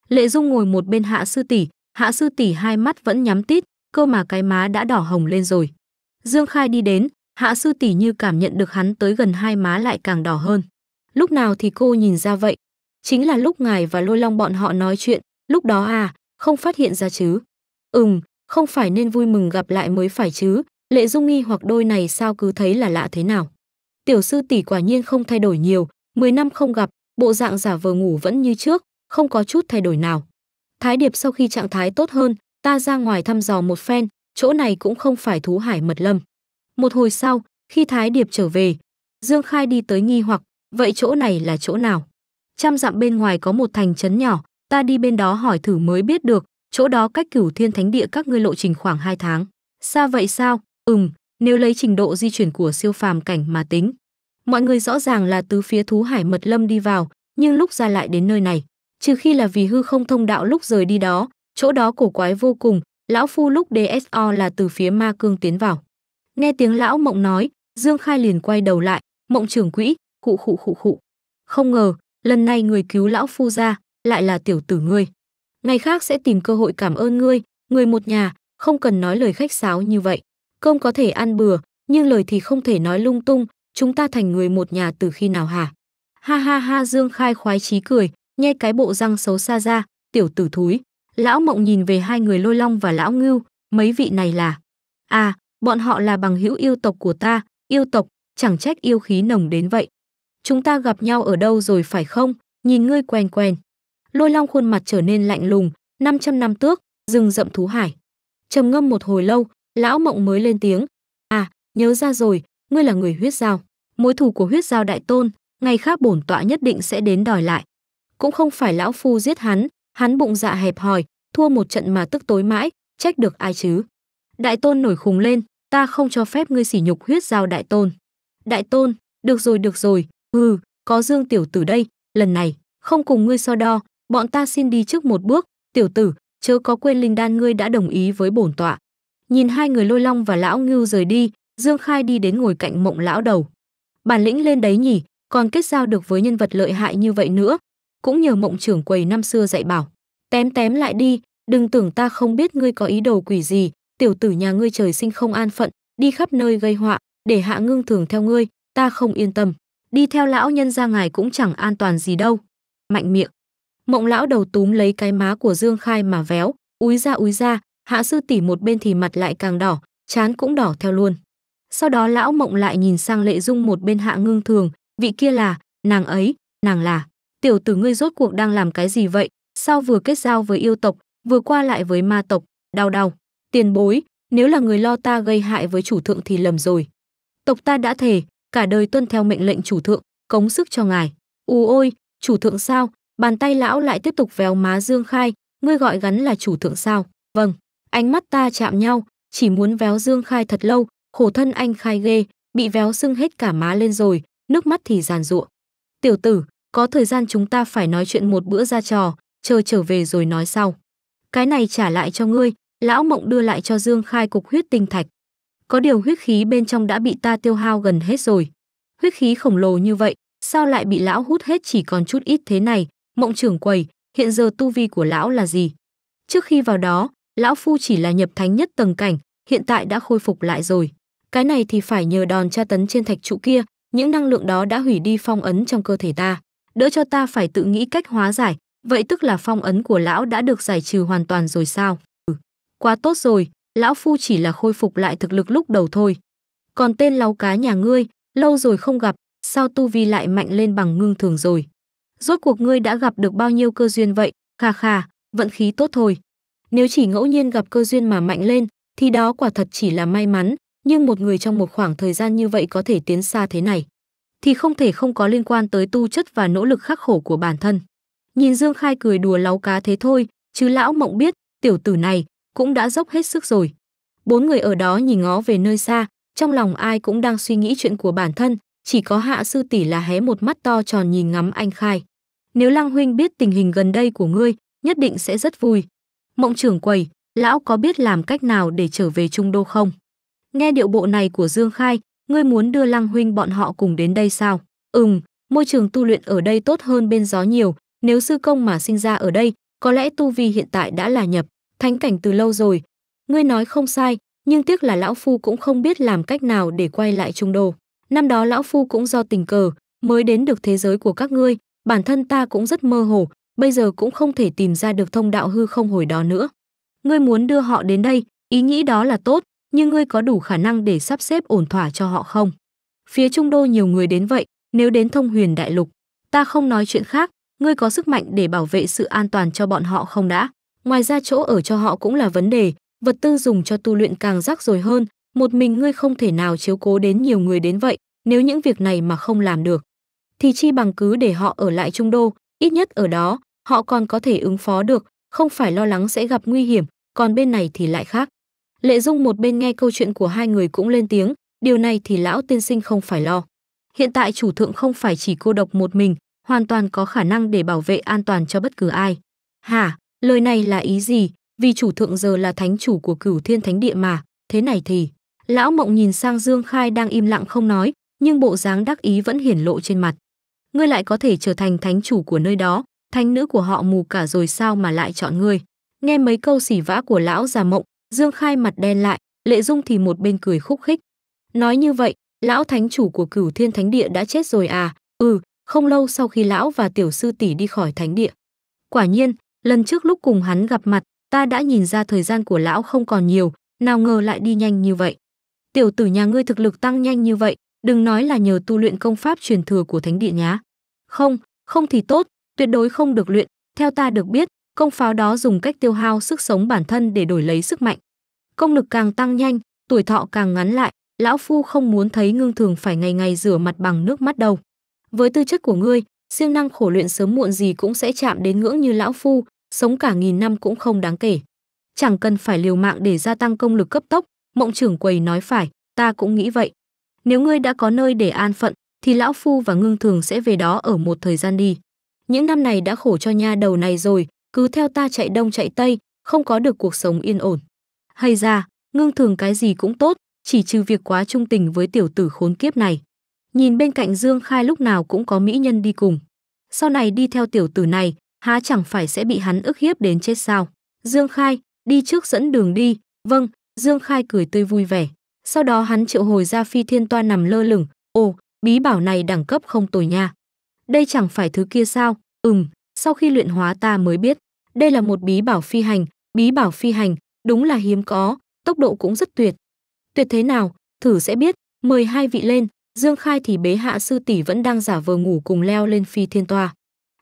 Lệ Dung ngồi một bên hạ sư tỷ, hạ sư tỷ hai mắt vẫn nhắm tít, cơ mà cái má đã đỏ hồng lên rồi. Dương Khai đi đến, Hạ sư tỷ như cảm nhận được hắn tới gần hai má lại càng đỏ hơn. Lúc nào thì cô nhìn ra vậy? Chính là lúc ngài và lôi long bọn họ nói chuyện, lúc đó à, không phát hiện ra chứ. Ừm, không phải nên vui mừng gặp lại mới phải chứ, lệ dung nghi hoặc đôi này sao cứ thấy là lạ thế nào. Tiểu sư tỷ quả nhiên không thay đổi nhiều, 10 năm không gặp, bộ dạng giả vờ ngủ vẫn như trước, không có chút thay đổi nào. Thái Điệp sau khi trạng thái tốt hơn, ta ra ngoài thăm dò một phen, chỗ này cũng không phải thú hải mật lâm. Một hồi sau, khi Thái Điệp trở về, Dương Khai đi tới nghi hoặc, vậy chỗ này là chỗ nào? Trăm dặm bên ngoài có một thành trấn nhỏ, ta đi bên đó hỏi thử mới biết được, chỗ đó cách cửu thiên thánh địa các ngươi lộ trình khoảng 2 tháng. Xa vậy sao? Ừm, nếu lấy trình độ di chuyển của siêu phàm cảnh mà tính. Mọi người rõ ràng là từ phía thú hải mật lâm đi vào, nhưng lúc ra lại đến nơi này. Trừ khi là vì hư không thông đạo lúc rời đi đó, chỗ đó cổ quái vô cùng, lão phu lúc DSO là từ phía ma cương tiến vào. Nghe tiếng lão mộng nói, Dương Khai liền quay đầu lại, mộng trưởng quỹ, khụ khụ khụ khụ. Không ngờ, lần này người cứu lão phu ra, lại là tiểu tử ngươi. Ngày khác sẽ tìm cơ hội cảm ơn ngươi, người một nhà, không cần nói lời khách sáo như vậy. Cơm có thể ăn bừa, nhưng lời thì không thể nói lung tung, chúng ta thành người một nhà từ khi nào hả? Ha ha ha Dương Khai khoái chí cười, nhe cái bộ răng xấu xa ra, tiểu tử thúi. Lão Mộng nhìn về hai người lôi long và lão ngưu, mấy vị này là... À, bọn họ là bằng hữu yêu tộc của ta, yêu tộc, chẳng trách yêu khí nồng đến vậy. Chúng ta gặp nhau ở đâu rồi phải không? Nhìn ngươi quen quen. Lôi Long khuôn mặt trở nên lạnh lùng, 500 năm tước, rừng rậm thú hải. Trầm ngâm một hồi lâu, lão mộng mới lên tiếng, "À, nhớ ra rồi, ngươi là người huyết giao, mối thù của huyết giao đại tôn, ngày khác bổn tọa nhất định sẽ đến đòi lại." Cũng không phải lão phu giết hắn, hắn bụng dạ hẹp hòi, thua một trận mà tức tối mãi, trách được ai chứ? Đại tôn nổi khùng lên, ta không cho phép ngươi sỉ nhục huyết giao đại tôn. Đại tôn, được rồi được rồi, hừ, có Dương tiểu tử đây, lần này, không cùng ngươi so đo, bọn ta xin đi trước một bước, tiểu tử, chớ có quên linh đan ngươi đã đồng ý với bổn tọa. Nhìn hai người lôi long và lão ngưu rời đi, Dương Khai đi đến ngồi cạnh mộng lão đầu. Bản lĩnh lên đấy nhỉ, còn kết giao được với nhân vật lợi hại như vậy nữa. Cũng nhờ mộng trưởng quầy năm xưa dạy bảo. Tém tém lại đi, đừng tưởng ta không biết ngươi có ý đồ quỷ gì, tiểu tử nhà ngươi trời sinh không an phận, đi khắp nơi gây họa, để hạ ngưng thường theo ngươi, ta không yên tâm. Đi theo lão nhân ra ngài cũng chẳng an toàn gì đâu. Mạnh miệng. Mộng lão đầu túm lấy cái má của Dương Khai mà véo, úi ra úi ra, hạ sư tỷ một bên thì mặt lại càng đỏ, chán cũng đỏ theo luôn. Sau đó lão mộng lại nhìn sang lệ dung một bên hạ ngưng thường, vị kia là, nàng ấy, nàng là, tiểu tử ngươi rốt cuộc đang làm cái gì vậy, sao vừa kết giao với yêu tộc, vừa qua lại với ma tộc, đau đau tiền bối, nếu là người lo ta gây hại với chủ thượng thì lầm rồi. Tộc ta đã thề, cả đời tuân theo mệnh lệnh chủ thượng, cống sức cho ngài. Ù ôi, chủ thượng sao? Bàn tay lão lại tiếp tục véo má Dương Khai, ngươi gọi gắn là chủ thượng sao? Vâng, ánh mắt ta chạm nhau, chỉ muốn véo Dương Khai thật lâu, khổ thân anh Khai ghê, bị véo sưng hết cả má lên rồi, nước mắt thì giàn giụa. Tiểu tử, có thời gian chúng ta phải nói chuyện một bữa ra trò, chờ trở về rồi nói sau. Cái này trả lại cho ngươi, lão mộng đưa lại cho Dương Khai cục huyết tinh thạch. Có điều huyết khí bên trong đã bị ta tiêu hao gần hết rồi. Huyết khí khổng lồ như vậy, sao lại bị lão hút hết chỉ còn chút ít thế này? Mộng trưởng quầy, hiện giờ tu vi của lão là gì? Trước khi vào đó, lão phu chỉ là nhập thánh nhất tầng cảnh, hiện tại đã khôi phục lại rồi. Cái này thì phải nhờ đòn tra tấn trên thạch trụ kia, những năng lượng đó đã hủy đi phong ấn trong cơ thể ta, đỡ cho ta phải tự nghĩ cách hóa giải, vậy tức là phong ấn của lão đã được giải trừ hoàn toàn rồi sao? Quá tốt rồi, lão phu chỉ là khôi phục lại thực lực lúc đầu thôi. Còn tên lau cá nhà ngươi, lâu rồi không gặp, sao tu vi lại mạnh lên bằng ngưng thường rồi. Rốt cuộc ngươi đã gặp được bao nhiêu cơ duyên vậy, khà khà, vận khí tốt thôi. Nếu chỉ ngẫu nhiên gặp cơ duyên mà mạnh lên, thì đó quả thật chỉ là may mắn, nhưng một người trong một khoảng thời gian như vậy có thể tiến xa thế này, thì không thể không có liên quan tới tu chất và nỗ lực khắc khổ của bản thân. Nhìn Dương Khai cười đùa láu cá thế thôi, chứ lão mộng biết, tiểu tử này, cũng đã dốc hết sức rồi bốn người ở đó nhìn ngó về nơi xa trong lòng ai cũng đang suy nghĩ chuyện của bản thân chỉ có hạ sư tỷ là hé một mắt to tròn nhìn ngắm anh khai nếu lăng huynh biết tình hình gần đây của ngươi nhất định sẽ rất vui mộng trưởng quầy lão có biết làm cách nào để trở về trung đô không nghe điệu bộ này của dương khai ngươi muốn đưa lăng huynh bọn họ cùng đến đây sao ừm môi trường tu luyện ở đây tốt hơn bên gió nhiều nếu sư công mà sinh ra ở đây có lẽ tu vi hiện tại đã là nhập thánh cảnh từ lâu rồi. Ngươi nói không sai, nhưng tiếc là lão phu cũng không biết làm cách nào để quay lại trung đô. Năm đó lão phu cũng do tình cờ mới đến được thế giới của các ngươi, bản thân ta cũng rất mơ hồ, bây giờ cũng không thể tìm ra được thông đạo hư không hồi đó nữa. Ngươi muốn đưa họ đến đây, ý nghĩ đó là tốt, nhưng ngươi có đủ khả năng để sắp xếp ổn thỏa cho họ không? Phía trung đô nhiều người đến vậy, nếu đến thông huyền đại lục, ta không nói chuyện khác, ngươi có sức mạnh để bảo vệ sự an toàn cho bọn họ không đã? Ngoài ra chỗ ở cho họ cũng là vấn đề, vật tư dùng cho tu luyện càng rắc rối hơn, một mình ngươi không thể nào chiếu cố đến nhiều người đến vậy, nếu những việc này mà không làm được. Thì chi bằng cứ để họ ở lại Trung Đô, ít nhất ở đó, họ còn có thể ứng phó được, không phải lo lắng sẽ gặp nguy hiểm, còn bên này thì lại khác. Lệ Dung một bên nghe câu chuyện của hai người cũng lên tiếng, điều này thì lão tiên sinh không phải lo. Hiện tại chủ thượng không phải chỉ cô độc một mình, hoàn toàn có khả năng để bảo vệ an toàn cho bất cứ ai. Hả? Lời này là ý gì? Vì chủ thượng giờ là thánh chủ của cửu thiên thánh địa mà, thế này thì... Lão Mộng nhìn sang Dương Khai đang im lặng không nói, nhưng bộ dáng đắc ý vẫn hiển lộ trên mặt. Ngươi lại có thể trở thành thánh chủ của nơi đó, thánh nữ của họ mù cả rồi sao mà lại chọn ngươi. Nghe mấy câu xỉ vã của lão già Mộng, Dương Khai mặt đen lại, Lệ Dung thì một bên cười khúc khích. Nói như vậy, lão thánh chủ của cửu thiên thánh địa đã chết rồi à? Ừ, không lâu sau khi lão và tiểu sư tỷ đi khỏi thánh địa. Quả nhiên, Lần trước lúc cùng hắn gặp mặt, ta đã nhìn ra thời gian của lão không còn nhiều, nào ngờ lại đi nhanh như vậy. Tiểu tử nhà ngươi thực lực tăng nhanh như vậy, đừng nói là nhờ tu luyện công pháp truyền thừa của thánh địa nhá. Không, không thì tốt, tuyệt đối không được luyện, theo ta được biết, công pháo đó dùng cách tiêu hao sức sống bản thân để đổi lấy sức mạnh. Công lực càng tăng nhanh, tuổi thọ càng ngắn lại, lão phu không muốn thấy ngưng thường phải ngày ngày rửa mặt bằng nước mắt đâu. Với tư chất của ngươi, siêng năng khổ luyện sớm muộn gì cũng sẽ chạm đến ngưỡng như lão phu, sống cả nghìn năm cũng không đáng kể. Chẳng cần phải liều mạng để gia tăng công lực cấp tốc, mộng trưởng quầy nói phải, ta cũng nghĩ vậy. Nếu ngươi đã có nơi để an phận, thì lão phu và ngưng thường sẽ về đó ở một thời gian đi. Những năm này đã khổ cho nha đầu này rồi, cứ theo ta chạy đông chạy tây, không có được cuộc sống yên ổn. Hay ra, ngưng thường cái gì cũng tốt, chỉ trừ việc quá trung tình với tiểu tử khốn kiếp này. Nhìn bên cạnh Dương Khai lúc nào cũng có mỹ nhân đi cùng. Sau này đi theo tiểu tử này, há chẳng phải sẽ bị hắn ức hiếp đến chết sao? Dương Khai, đi trước dẫn đường đi. Vâng, Dương Khai cười tươi vui vẻ. Sau đó hắn triệu hồi ra phi thiên toa nằm lơ lửng. Ồ, bí bảo này đẳng cấp không tồi nha. Đây chẳng phải thứ kia sao? Ừm, sau khi luyện hóa ta mới biết. Đây là một bí bảo phi hành. Bí bảo phi hành, đúng là hiếm có, tốc độ cũng rất tuyệt. Tuyệt thế nào, thử sẽ biết. Mời hai vị lên, Dương Khai thì bế hạ sư tỷ vẫn đang giả vờ ngủ cùng leo lên phi thiên toa.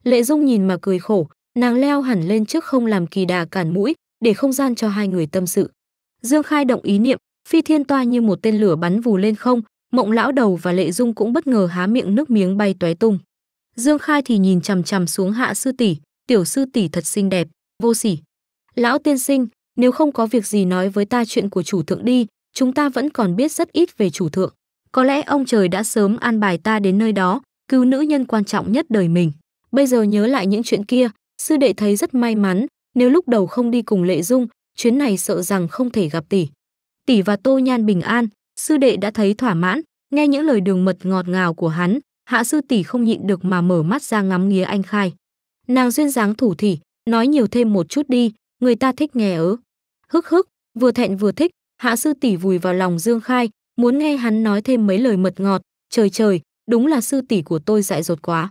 Lệ Dung nhìn mà cười khổ, nàng leo hẳn lên trước không làm kỳ đà cản mũi, để không gian cho hai người tâm sự. Dương Khai động ý niệm, phi thiên toa như một tên lửa bắn vù lên không, Mộng lão đầu và Lệ Dung cũng bất ngờ há miệng nước miếng bay tóe tung. Dương Khai thì nhìn chằm chằm xuống Hạ sư tỷ, tiểu sư tỷ thật xinh đẹp, vô sỉ. Lão tiên sinh, nếu không có việc gì nói với ta chuyện của chủ thượng đi, chúng ta vẫn còn biết rất ít về chủ thượng. Có lẽ ông trời đã sớm an bài ta đến nơi đó, cứu nữ nhân quan trọng nhất đời mình. Bây giờ nhớ lại những chuyện kia, sư đệ thấy rất may mắn, nếu lúc đầu không đi cùng Lệ Dung, chuyến này sợ rằng không thể gặp tỷ. Tỷ và Tô Nhan bình an, sư đệ đã thấy thỏa mãn, nghe những lời đường mật ngọt ngào của hắn, hạ sư tỷ không nhịn được mà mở mắt ra ngắm nghía anh khai. Nàng duyên dáng thủ thỉ, nói nhiều thêm một chút đi, người ta thích nghe ớ. Hức hức, vừa thẹn vừa thích, hạ sư tỷ vùi vào lòng Dương Khai, muốn nghe hắn nói thêm mấy lời mật ngọt, trời trời, đúng là sư tỷ của tôi dại dột quá.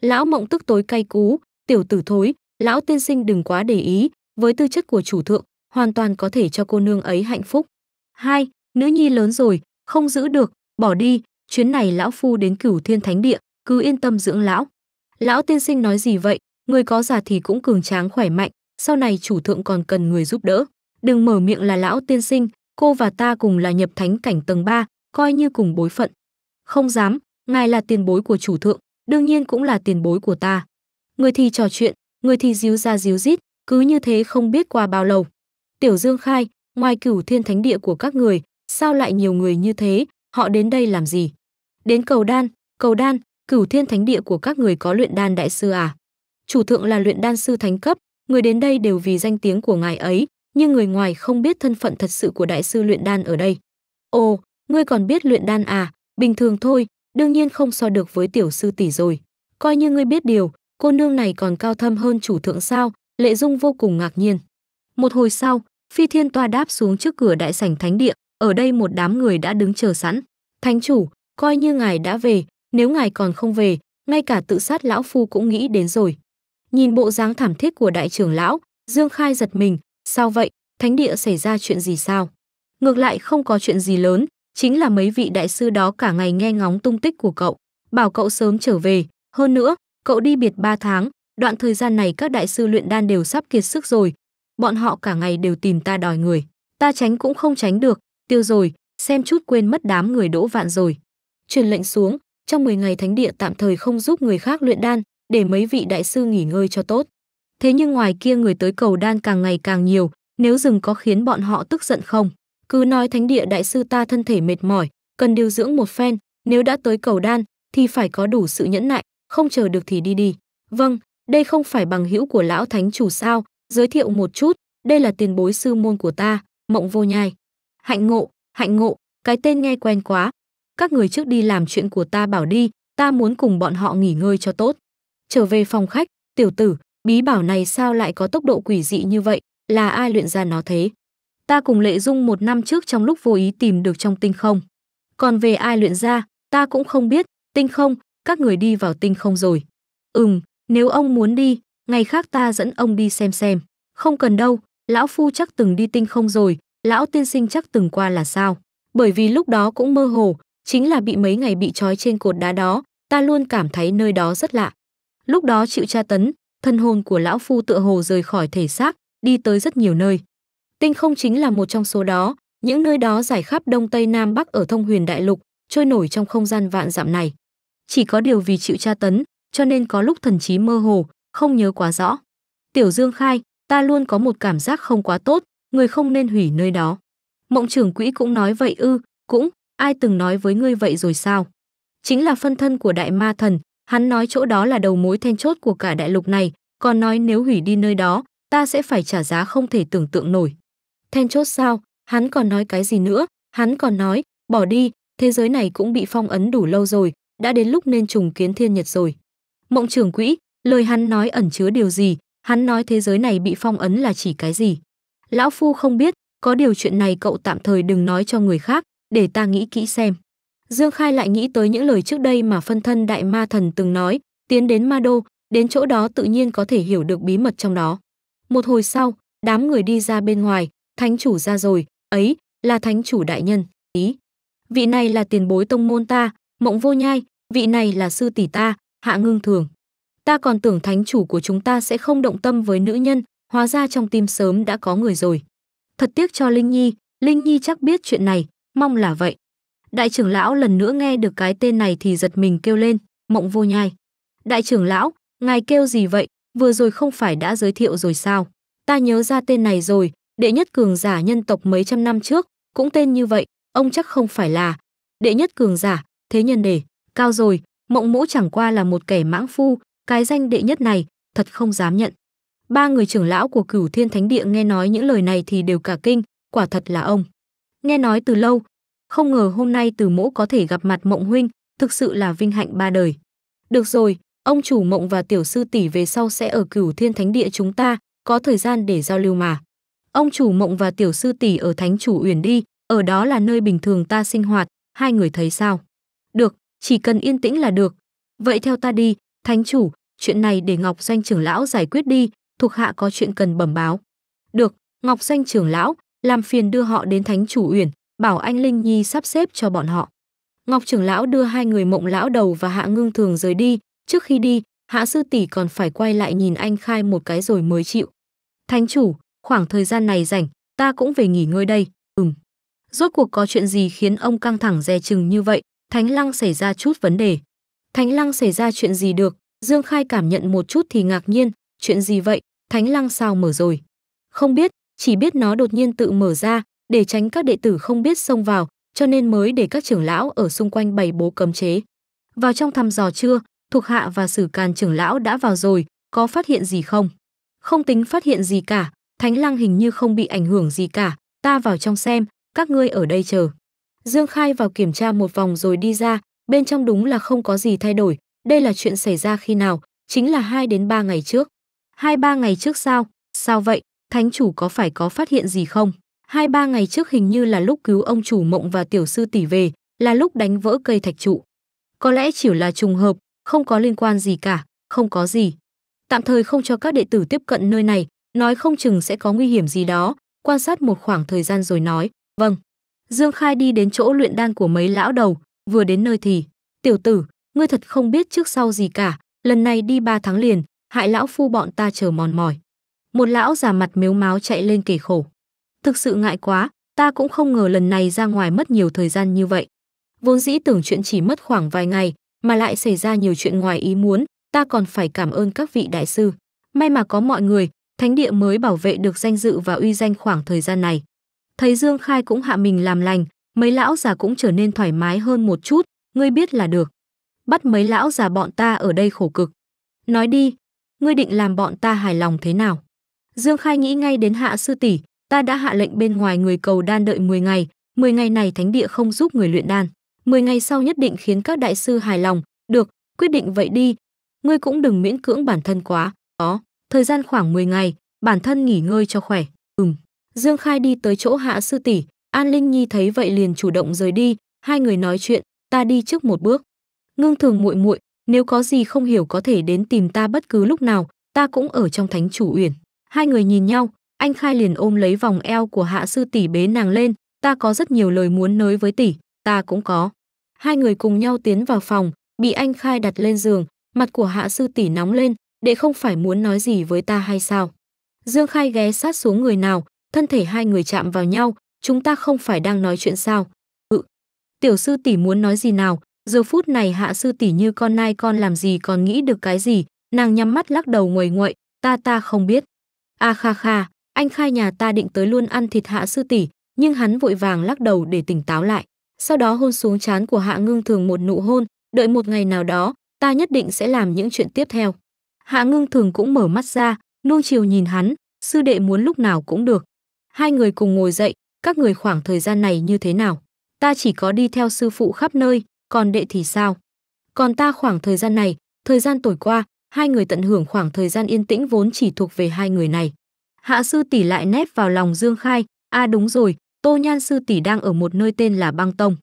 Lão mộng tức tối cay cú, tiểu tử thối, lão tiên sinh đừng quá để ý, với tư chất của chủ thượng, hoàn toàn có thể cho cô nương ấy hạnh phúc. Hai, nữ nhi lớn rồi, không giữ được, bỏ đi, chuyến này lão phu đến cửu thiên thánh địa, cứ yên tâm dưỡng lão. Lão tiên sinh nói gì vậy, người có già thì cũng cường tráng khỏe mạnh, sau này chủ thượng còn cần người giúp đỡ. Đừng mở miệng là lão tiên sinh, cô và ta cùng là nhập thánh cảnh tầng 3, coi như cùng bối phận. Không dám, ngài là tiền bối của chủ thượng, đương nhiên cũng là tiền bối của ta. Người thì trò chuyện, người thì díu ra díu dít cứ như thế không biết qua bao lâu. Tiểu Dương khai, ngoài cửu thiên thánh địa của các người, sao lại nhiều người như thế, họ đến đây làm gì? Đến cầu đan, cầu đan, cửu thiên thánh địa của các người có luyện đan đại sư à? Chủ thượng là luyện đan sư thánh cấp, người đến đây đều vì danh tiếng của ngài ấy, nhưng người ngoài không biết thân phận thật sự của đại sư luyện đan ở đây. Ồ, ngươi còn biết luyện đan à, bình thường thôi, đương nhiên không so được với tiểu sư tỷ rồi. Coi như ngươi biết điều, cô nương này còn cao thâm hơn chủ thượng sao, lệ dung vô cùng ngạc nhiên. Một hồi sau, phi thiên toa đáp xuống trước cửa đại sảnh thánh địa, ở đây một đám người đã đứng chờ sẵn. Thánh chủ, coi như ngài đã về, nếu ngài còn không về, ngay cả tự sát lão phu cũng nghĩ đến rồi. Nhìn bộ dáng thảm thiết của đại trưởng lão, Dương Khai giật mình, sao vậy, thánh địa xảy ra chuyện gì sao? Ngược lại không có chuyện gì lớn, chính là mấy vị đại sư đó cả ngày nghe ngóng tung tích của cậu, bảo cậu sớm trở về. Hơn nữa, cậu đi biệt 3 tháng, đoạn thời gian này các đại sư luyện đan đều sắp kiệt sức rồi. Bọn họ cả ngày đều tìm ta đòi người. Ta tránh cũng không tránh được, tiêu rồi, xem chút quên mất đám người đỗ vạn rồi. Truyền lệnh xuống, trong 10 ngày thánh địa tạm thời không giúp người khác luyện đan, để mấy vị đại sư nghỉ ngơi cho tốt. Thế nhưng ngoài kia người tới cầu đan càng ngày càng nhiều, nếu dừng có khiến bọn họ tức giận không? Cứ nói thánh địa đại sư ta thân thể mệt mỏi, cần điều dưỡng một phen, nếu đã tới cầu đan thì phải có đủ sự nhẫn nại, không chờ được thì đi đi. Vâng, đây không phải bằng hữu của lão thánh chủ sao, giới thiệu một chút, đây là tiền bối sư môn của ta, Mộng Vô Nhai. Hạnh ngộ, hạnh ngộ, cái tên nghe quen quá. Các người trước đi làm chuyện của ta bảo đi, ta muốn cùng bọn họ nghỉ ngơi cho tốt. Trở về phòng khách, tiểu tử, bí bảo này sao lại có tốc độ quỷ dị như vậy, là ai luyện ra nó thế? ta cùng Lệ Dung một năm trước trong lúc vô ý tìm được trong tinh không. Còn về ai luyện ra, ta cũng không biết, tinh không, các người đi vào tinh không rồi. Ừm, nếu ông muốn đi, ngày khác ta dẫn ông đi xem xem. Không cần đâu, lão phu chắc từng đi tinh không rồi, lão tiên sinh chắc từng qua là sao. Bởi vì lúc đó cũng mơ hồ, chính là bị mấy ngày bị trói trên cột đá đó, ta luôn cảm thấy nơi đó rất lạ. Lúc đó chịu tra tấn, thân hồn của lão phu tựa hồ rời khỏi thể xác, đi tới rất nhiều nơi. Tinh không chính là một trong số đó, những nơi đó giải khắp đông tây nam bắc ở thông huyền đại lục, trôi nổi trong không gian vạn dặm này. Chỉ có điều vì chịu tra tấn, cho nên có lúc thần trí mơ hồ, không nhớ quá rõ. Tiểu Dương khai, ta luôn có một cảm giác không quá tốt, người không nên hủy nơi đó. Mộng trưởng quỹ cũng nói vậy ư, cũng, ai từng nói với ngươi vậy rồi sao? Chính là phân thân của đại ma thần, hắn nói chỗ đó là đầu mối then chốt của cả đại lục này, còn nói nếu hủy đi nơi đó, ta sẽ phải trả giá không thể tưởng tượng nổi then chốt sao hắn còn nói cái gì nữa hắn còn nói bỏ đi thế giới này cũng bị phong ấn đủ lâu rồi đã đến lúc nên trùng kiến thiên nhật rồi mộng trưởng quỹ lời hắn nói ẩn chứa điều gì hắn nói thế giới này bị phong ấn là chỉ cái gì lão phu không biết có điều chuyện này cậu tạm thời đừng nói cho người khác để ta nghĩ kỹ xem dương khai lại nghĩ tới những lời trước đây mà phân thân đại ma thần từng nói tiến đến ma đô đến chỗ đó tự nhiên có thể hiểu được bí mật trong đó một hồi sau đám người đi ra bên ngoài thánh chủ ra rồi, ấy, là thánh chủ đại nhân, ý. Vị này là tiền bối tông môn ta, mộng vô nhai, vị này là sư tỷ ta, hạ ngưng thường. Ta còn tưởng thánh chủ của chúng ta sẽ không động tâm với nữ nhân, hóa ra trong tim sớm đã có người rồi. Thật tiếc cho Linh Nhi, Linh Nhi chắc biết chuyện này, mong là vậy. Đại trưởng lão lần nữa nghe được cái tên này thì giật mình kêu lên, mộng vô nhai. Đại trưởng lão, ngài kêu gì vậy, vừa rồi không phải đã giới thiệu rồi sao? Ta nhớ ra tên này rồi, đệ nhất cường giả nhân tộc mấy trăm năm trước, cũng tên như vậy, ông chắc không phải là đệ nhất cường giả, thế nhân để, cao rồi, mộng mũ chẳng qua là một kẻ mãng phu, cái danh đệ nhất này, thật không dám nhận. Ba người trưởng lão của cửu thiên thánh địa nghe nói những lời này thì đều cả kinh, quả thật là ông. Nghe nói từ lâu, không ngờ hôm nay từ mỗ có thể gặp mặt mộng huynh, thực sự là vinh hạnh ba đời. Được rồi, ông chủ mộng và tiểu sư tỷ về sau sẽ ở cửu thiên thánh địa chúng ta, có thời gian để giao lưu mà. Ông chủ mộng và tiểu sư tỷ ở Thánh chủ Uyển đi, ở đó là nơi bình thường ta sinh hoạt, hai người thấy sao? Được, chỉ cần yên tĩnh là được. Vậy theo ta đi, Thánh chủ, chuyện này để Ngọc danh trưởng lão giải quyết đi, thuộc hạ có chuyện cần bẩm báo. Được, Ngọc danh trưởng lão, làm phiền đưa họ đến Thánh chủ Uyển, bảo anh Linh Nhi sắp xếp cho bọn họ. Ngọc trưởng lão đưa hai người mộng lão đầu và hạ ngưng thường rời đi, trước khi đi, hạ sư tỷ còn phải quay lại nhìn anh khai một cái rồi mới chịu. Thánh chủ, khoảng thời gian này rảnh, ta cũng về nghỉ ngơi đây, ừm. Rốt cuộc có chuyện gì khiến ông căng thẳng dè chừng như vậy, Thánh Lăng xảy ra chút vấn đề. Thánh Lăng xảy ra chuyện gì được, Dương Khai cảm nhận một chút thì ngạc nhiên, chuyện gì vậy, Thánh Lăng sao mở rồi. Không biết, chỉ biết nó đột nhiên tự mở ra, để tránh các đệ tử không biết xông vào, cho nên mới để các trưởng lão ở xung quanh bày bố cấm chế. Vào trong thăm dò chưa, thuộc hạ và sử càn trưởng lão đã vào rồi, có phát hiện gì không? Không tính phát hiện gì cả, Thánh Lăng hình như không bị ảnh hưởng gì cả, ta vào trong xem, các ngươi ở đây chờ. Dương Khai vào kiểm tra một vòng rồi đi ra, bên trong đúng là không có gì thay đổi, đây là chuyện xảy ra khi nào, chính là 2 đến 3 ngày trước. 2-3 ngày trước sao? Sao vậy? Thánh chủ có phải có phát hiện gì không? 2-3 ngày trước hình như là lúc cứu ông chủ mộng và tiểu sư tỷ về, là lúc đánh vỡ cây thạch trụ. Có lẽ chỉ là trùng hợp, không có liên quan gì cả, không có gì. Tạm thời không cho các đệ tử tiếp cận nơi này, nói không chừng sẽ có nguy hiểm gì đó, quan sát một khoảng thời gian rồi nói, "Vâng." Dương Khai đi đến chỗ luyện đan của mấy lão đầu, vừa đến nơi thì, "Tiểu tử, ngươi thật không biết trước sau gì cả, lần này đi ba tháng liền, hại lão phu bọn ta chờ mòn mỏi." Một lão già mặt mếu máo chạy lên kể khổ. "Thực sự ngại quá, ta cũng không ngờ lần này ra ngoài mất nhiều thời gian như vậy. Vốn dĩ tưởng chuyện chỉ mất khoảng vài ngày, mà lại xảy ra nhiều chuyện ngoài ý muốn, ta còn phải cảm ơn các vị đại sư. May mà có mọi người, thánh địa mới bảo vệ được danh dự và uy danh khoảng thời gian này. Thấy Dương Khai cũng hạ mình làm lành, mấy lão già cũng trở nên thoải mái hơn một chút, ngươi biết là được. Bắt mấy lão già bọn ta ở đây khổ cực. Nói đi, ngươi định làm bọn ta hài lòng thế nào? Dương Khai nghĩ ngay đến hạ sư tỷ, ta đã hạ lệnh bên ngoài người cầu đan đợi 10 ngày, 10 ngày này thánh địa không giúp người luyện đan. 10 ngày sau nhất định khiến các đại sư hài lòng, được, quyết định vậy đi. Ngươi cũng đừng miễn cưỡng bản thân quá, đó thời gian khoảng 10 ngày, bản thân nghỉ ngơi cho khỏe. Ừm. Dương Khai đi tới chỗ Hạ sư tỷ, An Linh Nhi thấy vậy liền chủ động rời đi, hai người nói chuyện, ta đi trước một bước. Ngưng Thường muội muội, nếu có gì không hiểu có thể đến tìm ta bất cứ lúc nào, ta cũng ở trong Thánh chủ uyển. Hai người nhìn nhau, anh Khai liền ôm lấy vòng eo của Hạ sư tỷ bế nàng lên, ta có rất nhiều lời muốn nói với tỷ, ta cũng có. Hai người cùng nhau tiến vào phòng, bị anh Khai đặt lên giường, mặt của Hạ sư tỷ nóng lên, đệ không phải muốn nói gì với ta hay sao? Dương Khai ghé sát xuống người nào, thân thể hai người chạm vào nhau, chúng ta không phải đang nói chuyện sao? Ừ. Tiểu sư tỷ muốn nói gì nào? Giờ phút này hạ sư tỷ như con nai con làm gì còn nghĩ được cái gì, nàng nhắm mắt lắc đầu nguầy nguậy, ta ta không biết. A à kha kha, anh khai nhà ta định tới luôn ăn thịt hạ sư tỷ, nhưng hắn vội vàng lắc đầu để tỉnh táo lại. Sau đó hôn xuống chán của hạ ngưng thường một nụ hôn, đợi một ngày nào đó, ta nhất định sẽ làm những chuyện tiếp theo. Hạ Ngưng Thường cũng mở mắt ra, nuông chiều nhìn hắn, sư đệ muốn lúc nào cũng được. Hai người cùng ngồi dậy, các người khoảng thời gian này như thế nào? Ta chỉ có đi theo sư phụ khắp nơi, còn đệ thì sao? Còn ta khoảng thời gian này, thời gian tuổi qua, hai người tận hưởng khoảng thời gian yên tĩnh vốn chỉ thuộc về hai người này. Hạ sư tỷ lại nép vào lòng Dương Khai, a đúng rồi, Tô Nhan sư tỷ đang ở một nơi tên là Băng Tông.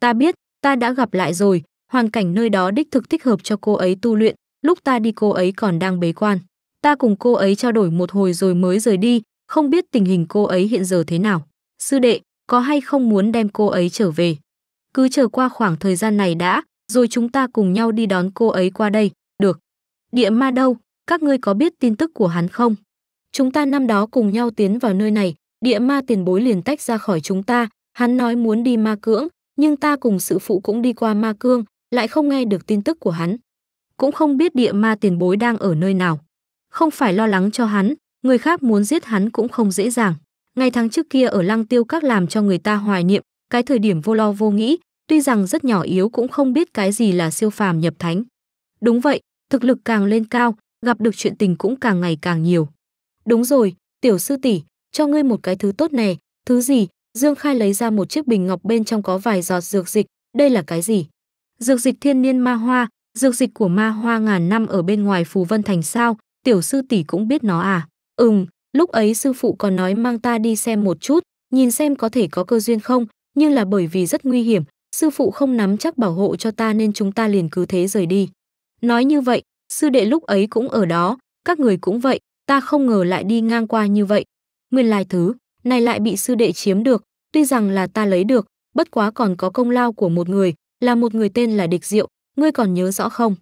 Ta biết, ta đã gặp lại rồi, hoàn cảnh nơi đó đích thực thích hợp cho cô ấy tu luyện, lúc ta đi cô ấy còn đang bế quan. Ta cùng cô ấy trao đổi một hồi rồi mới rời đi, không biết tình hình cô ấy hiện giờ thế nào. Sư đệ, có hay không muốn đem cô ấy trở về? Cứ chờ qua khoảng thời gian này đã, rồi chúng ta cùng nhau đi đón cô ấy qua đây, được. Địa ma đâu, các ngươi có biết tin tức của hắn không? Chúng ta năm đó cùng nhau tiến vào nơi này, địa ma tiền bối liền tách ra khỏi chúng ta, hắn nói muốn đi ma cưỡng, nhưng ta cùng sự phụ cũng đi qua ma cương, lại không nghe được tin tức của hắn cũng không biết địa ma tiền bối đang ở nơi nào. Không phải lo lắng cho hắn, người khác muốn giết hắn cũng không dễ dàng. Ngày tháng trước kia ở lăng tiêu các làm cho người ta hoài niệm, cái thời điểm vô lo vô nghĩ, tuy rằng rất nhỏ yếu cũng không biết cái gì là siêu phàm nhập thánh. Đúng vậy, thực lực càng lên cao, gặp được chuyện tình cũng càng ngày càng nhiều. Đúng rồi, tiểu sư tỷ, cho ngươi một cái thứ tốt nè, thứ gì? Dương Khai lấy ra một chiếc bình ngọc bên trong có vài giọt dược dịch, đây là cái gì? Dược dịch thiên niên ma hoa, Dược dịch của ma hoa ngàn năm ở bên ngoài Phù Vân Thành sao, tiểu sư tỷ cũng biết nó à? Ừm, lúc ấy sư phụ còn nói mang ta đi xem một chút, nhìn xem có thể có cơ duyên không, nhưng là bởi vì rất nguy hiểm, sư phụ không nắm chắc bảo hộ cho ta nên chúng ta liền cứ thế rời đi. Nói như vậy, sư đệ lúc ấy cũng ở đó, các người cũng vậy, ta không ngờ lại đi ngang qua như vậy. Nguyên lai thứ, này lại bị sư đệ chiếm được, tuy rằng là ta lấy được, bất quá còn có công lao của một người, là một người tên là Địch Diệu, ngươi còn nhớ rõ không?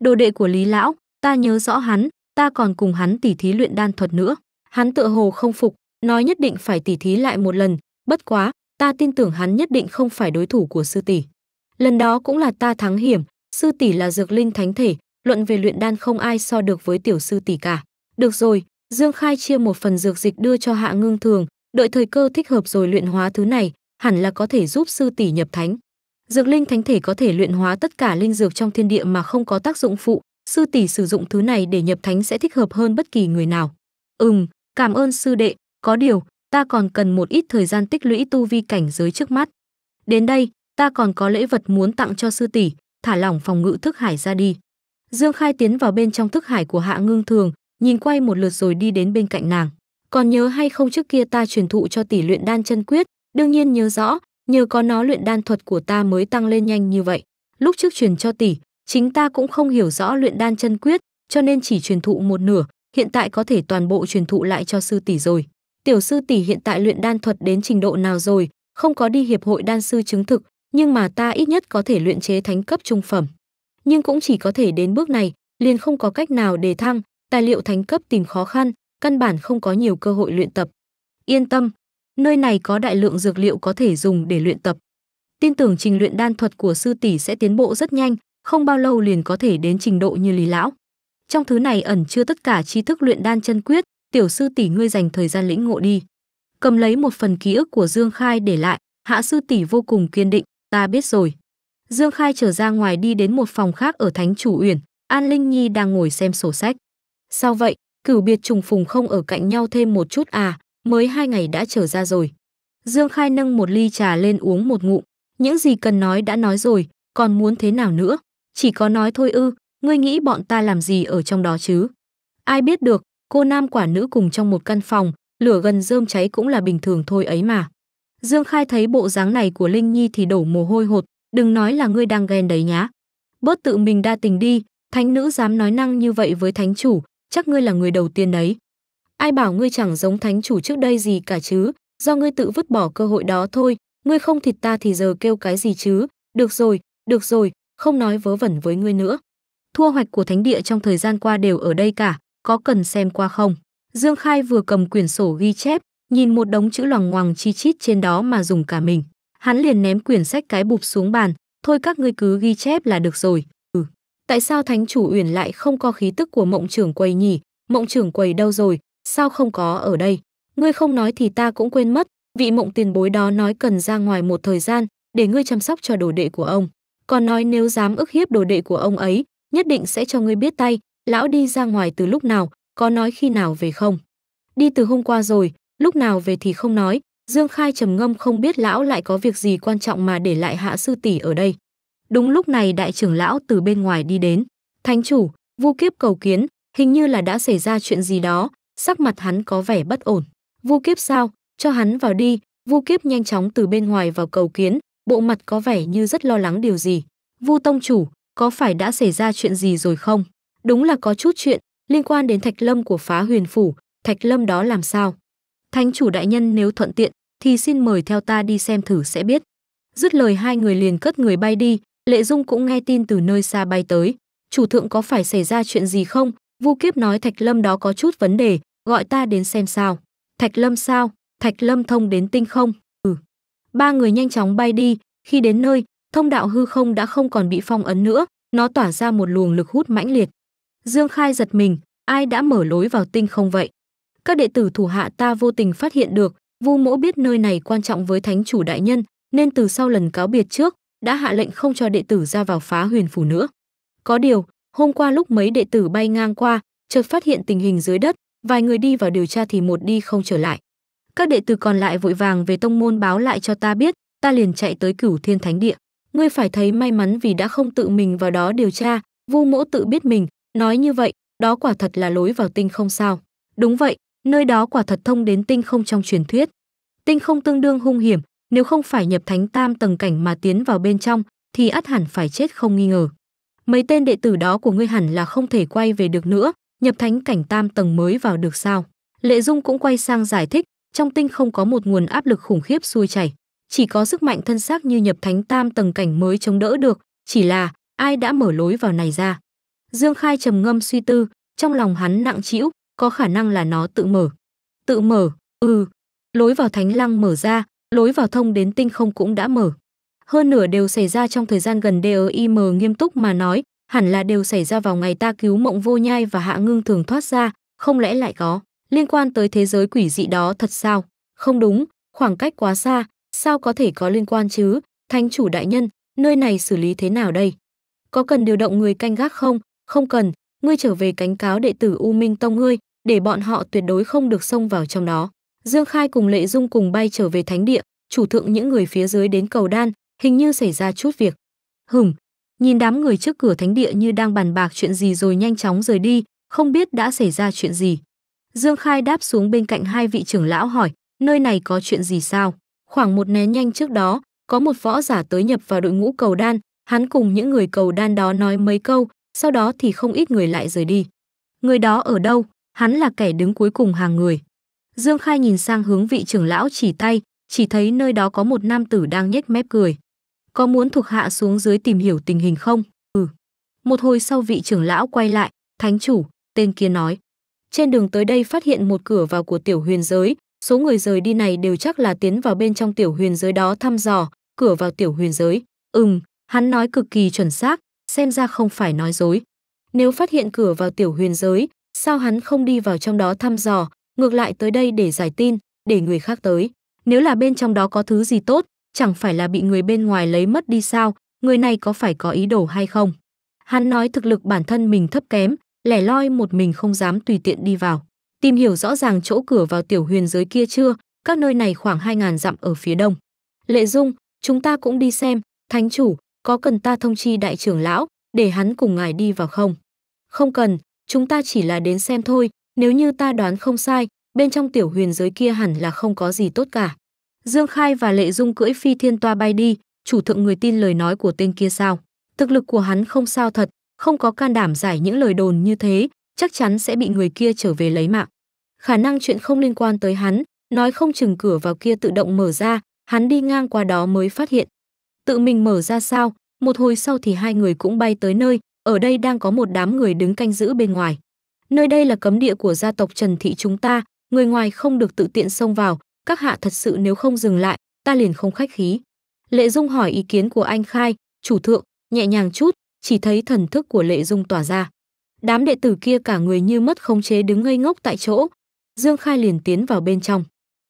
Đồ đệ của Lý lão, ta nhớ rõ hắn, ta còn cùng hắn tỉ thí luyện đan thuật nữa. Hắn tựa hồ không phục, nói nhất định phải tỉ thí lại một lần, bất quá, ta tin tưởng hắn nhất định không phải đối thủ của sư tỷ. Lần đó cũng là ta thắng hiểm, sư tỷ là dược linh thánh thể, luận về luyện đan không ai so được với tiểu sư tỷ cả. Được rồi, Dương Khai chia một phần dược dịch đưa cho Hạ Ngưng Thường, đợi thời cơ thích hợp rồi luyện hóa thứ này, hẳn là có thể giúp sư tỷ nhập thánh. Dược linh thánh thể có thể luyện hóa tất cả linh dược trong thiên địa mà không có tác dụng phụ, sư tỷ sử dụng thứ này để nhập thánh sẽ thích hợp hơn bất kỳ người nào. Ừm, cảm ơn sư đệ, có điều, ta còn cần một ít thời gian tích lũy tu vi cảnh giới trước mắt. Đến đây, ta còn có lễ vật muốn tặng cho sư tỷ, thả lỏng phòng ngự thức hải ra đi. Dương Khai tiến vào bên trong thức hải của Hạ Ngưng Thường, nhìn quay một lượt rồi đi đến bên cạnh nàng. Còn nhớ hay không trước kia ta truyền thụ cho tỷ luyện đan chân quyết, đương nhiên nhớ rõ, Nhờ có nó luyện đan thuật của ta mới tăng lên nhanh như vậy. Lúc trước truyền cho tỷ, chính ta cũng không hiểu rõ luyện đan chân quyết, cho nên chỉ truyền thụ một nửa, hiện tại có thể toàn bộ truyền thụ lại cho sư tỷ rồi. Tiểu sư tỷ hiện tại luyện đan thuật đến trình độ nào rồi, không có đi hiệp hội đan sư chứng thực, nhưng mà ta ít nhất có thể luyện chế thánh cấp trung phẩm. Nhưng cũng chỉ có thể đến bước này, liền không có cách nào để thăng, tài liệu thánh cấp tìm khó khăn, căn bản không có nhiều cơ hội luyện tập. Yên tâm, Nơi này có đại lượng dược liệu có thể dùng để luyện tập. Tin tưởng trình luyện đan thuật của sư tỷ sẽ tiến bộ rất nhanh, không bao lâu liền có thể đến trình độ như Lý lão. Trong thứ này ẩn chứa tất cả tri thức luyện đan chân quyết, tiểu sư tỷ ngươi dành thời gian lĩnh ngộ đi. Cầm lấy một phần ký ức của Dương Khai để lại, hạ sư tỷ vô cùng kiên định, ta biết rồi. Dương Khai trở ra ngoài đi đến một phòng khác ở Thánh Chủ Uyển, An Linh Nhi đang ngồi xem sổ sách. Sao vậy, cửu biệt trùng phùng không ở cạnh nhau thêm một chút à, mới hai ngày đã trở ra rồi. Dương Khai nâng một ly trà lên uống một ngụm, những gì cần nói đã nói rồi, còn muốn thế nào nữa? Chỉ có nói thôi ư, ngươi nghĩ bọn ta làm gì ở trong đó chứ? Ai biết được, cô nam quả nữ cùng trong một căn phòng, lửa gần rơm cháy cũng là bình thường thôi ấy mà. Dương Khai thấy bộ dáng này của Linh Nhi thì đổ mồ hôi hột, đừng nói là ngươi đang ghen đấy nhá. Bớt tự mình đa tình đi, thánh nữ dám nói năng như vậy với thánh chủ, chắc ngươi là người đầu tiên đấy. Ai bảo ngươi chẳng giống thánh chủ trước đây gì cả chứ, do ngươi tự vứt bỏ cơ hội đó thôi, ngươi không thịt ta thì giờ kêu cái gì chứ, được rồi, được rồi, không nói vớ vẩn với ngươi nữa. Thua hoạch của thánh địa trong thời gian qua đều ở đây cả, có cần xem qua không? Dương Khai vừa cầm quyển sổ ghi chép, nhìn một đống chữ loằng ngoằng chi chít trên đó mà dùng cả mình. Hắn liền ném quyển sách cái bụp xuống bàn, thôi các ngươi cứ ghi chép là được rồi. Ừ, tại sao thánh chủ uyển lại không có khí tức của mộng trưởng quầy nhỉ? Mộng trưởng quầy đâu rồi? sao không có ở đây? Ngươi không nói thì ta cũng quên mất, vị mộng tiền bối đó nói cần ra ngoài một thời gian, để ngươi chăm sóc cho đồ đệ của ông. Còn nói nếu dám ức hiếp đồ đệ của ông ấy, nhất định sẽ cho ngươi biết tay, lão đi ra ngoài từ lúc nào, có nói khi nào về không? Đi từ hôm qua rồi, lúc nào về thì không nói, Dương Khai trầm ngâm không biết lão lại có việc gì quan trọng mà để lại hạ sư tỷ ở đây. Đúng lúc này đại trưởng lão từ bên ngoài đi đến. Thánh chủ, vu kiếp cầu kiến, hình như là đã xảy ra chuyện gì đó, sắc mặt hắn có vẻ bất ổn. Vu Kiếp sao? Cho hắn vào đi. Vu Kiếp nhanh chóng từ bên ngoài vào cầu kiến, bộ mặt có vẻ như rất lo lắng điều gì. Vu tông chủ, có phải đã xảy ra chuyện gì rồi không? Đúng là có chút chuyện liên quan đến Thạch Lâm của Phá Huyền phủ, Thạch Lâm đó làm sao? Thánh chủ đại nhân nếu thuận tiện thì xin mời theo ta đi xem thử sẽ biết. Dứt lời hai người liền cất người bay đi, Lệ Dung cũng nghe tin từ nơi xa bay tới. Chủ thượng có phải xảy ra chuyện gì không? Vu Kiếp nói Thạch Lâm đó có chút vấn đề, gọi ta đến xem sao. Thạch Lâm sao? Thạch Lâm thông đến tinh không? Ừ. Ba người nhanh chóng bay đi, khi đến nơi, thông đạo hư không đã không còn bị phong ấn nữa, nó tỏa ra một luồng lực hút mãnh liệt. Dương Khai giật mình, ai đã mở lối vào tinh không vậy? Các đệ tử thủ hạ ta vô tình phát hiện được, Vu Mỗ biết nơi này quan trọng với thánh chủ đại nhân, nên từ sau lần cáo biệt trước, đã hạ lệnh không cho đệ tử ra vào phá huyền phủ nữa. Có điều, hôm qua lúc mấy đệ tử bay ngang qua, chợt phát hiện tình hình dưới đất, Vài người đi vào điều tra thì một đi không trở lại. Các đệ tử còn lại vội vàng về tông môn báo lại cho ta biết, ta liền chạy tới Cửu Thiên Thánh Địa. Ngươi phải thấy may mắn vì đã không tự mình vào đó điều tra, Vu Mỗ tự biết mình, nói như vậy, đó quả thật là lối vào tinh không sao? Đúng vậy, nơi đó quả thật thông đến tinh không trong truyền thuyết. Tinh không tương đương hung hiểm, nếu không phải nhập thánh tam tầng cảnh mà tiến vào bên trong, thì ắt hẳn phải chết không nghi ngờ. Mấy tên đệ tử đó của ngươi hẳn là không thể quay về được nữa, nhập thánh cảnh tam tầng mới vào được sao lệ dung cũng quay sang giải thích trong tinh không có một nguồn áp lực khủng khiếp xuôi chảy chỉ có sức mạnh thân xác như nhập thánh tam tầng cảnh mới chống đỡ được chỉ là ai đã mở lối vào này ra dương khai trầm ngâm suy tư trong lòng hắn nặng trĩu có khả năng là nó tự mở tự mở ừ lối vào thánh lăng mở ra lối vào thông đến tinh không cũng đã mở hơn nửa đều xảy ra trong thời gian gần DIM e nghiêm túc mà nói hẳn là đều xảy ra vào ngày ta cứu mộng vô nhai và hạ ngưng thường thoát ra, không lẽ lại có liên quan tới thế giới quỷ dị đó thật sao? Không đúng, khoảng cách quá xa, sao có thể có liên quan chứ? Thánh chủ đại nhân, nơi này xử lý thế nào đây? Có cần điều động người canh gác không? Không cần, ngươi trở về cánh cáo đệ tử U Minh Tông ngươi, để bọn họ tuyệt đối không được xông vào trong đó. Dương Khai cùng Lệ Dung cùng bay trở về thánh địa, chủ thượng những người phía dưới đến cầu đan, hình như xảy ra chút việc. Hừm, nhìn đám người trước cửa thánh địa như đang bàn bạc chuyện gì rồi nhanh chóng rời đi, không biết đã xảy ra chuyện gì. Dương Khai đáp xuống bên cạnh hai vị trưởng lão hỏi, nơi này có chuyện gì sao? Khoảng một nén nhanh trước đó, có một võ giả tới nhập vào đội ngũ cầu đan, hắn cùng những người cầu đan đó nói mấy câu, sau đó thì không ít người lại rời đi. Người đó ở đâu? Hắn là kẻ đứng cuối cùng hàng người. Dương Khai nhìn sang hướng vị trưởng lão chỉ tay, chỉ thấy nơi đó có một nam tử đang nhếch mép cười có muốn thuộc hạ xuống dưới tìm hiểu tình hình không? Ừ. Một hồi sau vị trưởng lão quay lại, thánh chủ, tên kia nói. Trên đường tới đây phát hiện một cửa vào của tiểu huyền giới, số người rời đi này đều chắc là tiến vào bên trong tiểu huyền giới đó thăm dò, cửa vào tiểu huyền giới. Ừm, hắn nói cực kỳ chuẩn xác, xem ra không phải nói dối. Nếu phát hiện cửa vào tiểu huyền giới, sao hắn không đi vào trong đó thăm dò, ngược lại tới đây để giải tin, để người khác tới. Nếu là bên trong đó có thứ gì tốt, chẳng phải là bị người bên ngoài lấy mất đi sao, người này có phải có ý đồ hay không? Hắn nói thực lực bản thân mình thấp kém, lẻ loi một mình không dám tùy tiện đi vào. Tìm hiểu rõ ràng chỗ cửa vào tiểu huyền giới kia chưa, các nơi này khoảng 2.000 dặm ở phía đông. Lệ Dung, chúng ta cũng đi xem, thánh chủ, có cần ta thông chi đại trưởng lão, để hắn cùng ngài đi vào không? Không cần, chúng ta chỉ là đến xem thôi, nếu như ta đoán không sai, bên trong tiểu huyền giới kia hẳn là không có gì tốt cả. Dương Khai và Lệ Dung cưỡi phi thiên toa bay đi, chủ thượng người tin lời nói của tên kia sao? Thực lực của hắn không sao thật, không có can đảm giải những lời đồn như thế, chắc chắn sẽ bị người kia trở về lấy mạng. Khả năng chuyện không liên quan tới hắn, nói không chừng cửa vào kia tự động mở ra, hắn đi ngang qua đó mới phát hiện. Tự mình mở ra sao? Một hồi sau thì hai người cũng bay tới nơi, ở đây đang có một đám người đứng canh giữ bên ngoài. Nơi đây là cấm địa của gia tộc Trần Thị chúng ta, người ngoài không được tự tiện xông vào, các hạ thật sự nếu không dừng lại, ta liền không khách khí. Lệ Dung hỏi ý kiến của anh Khai, chủ thượng, nhẹ nhàng chút, chỉ thấy thần thức của Lệ Dung tỏa ra. Đám đệ tử kia cả người như mất khống chế đứng ngây ngốc tại chỗ. Dương Khai liền tiến vào bên trong.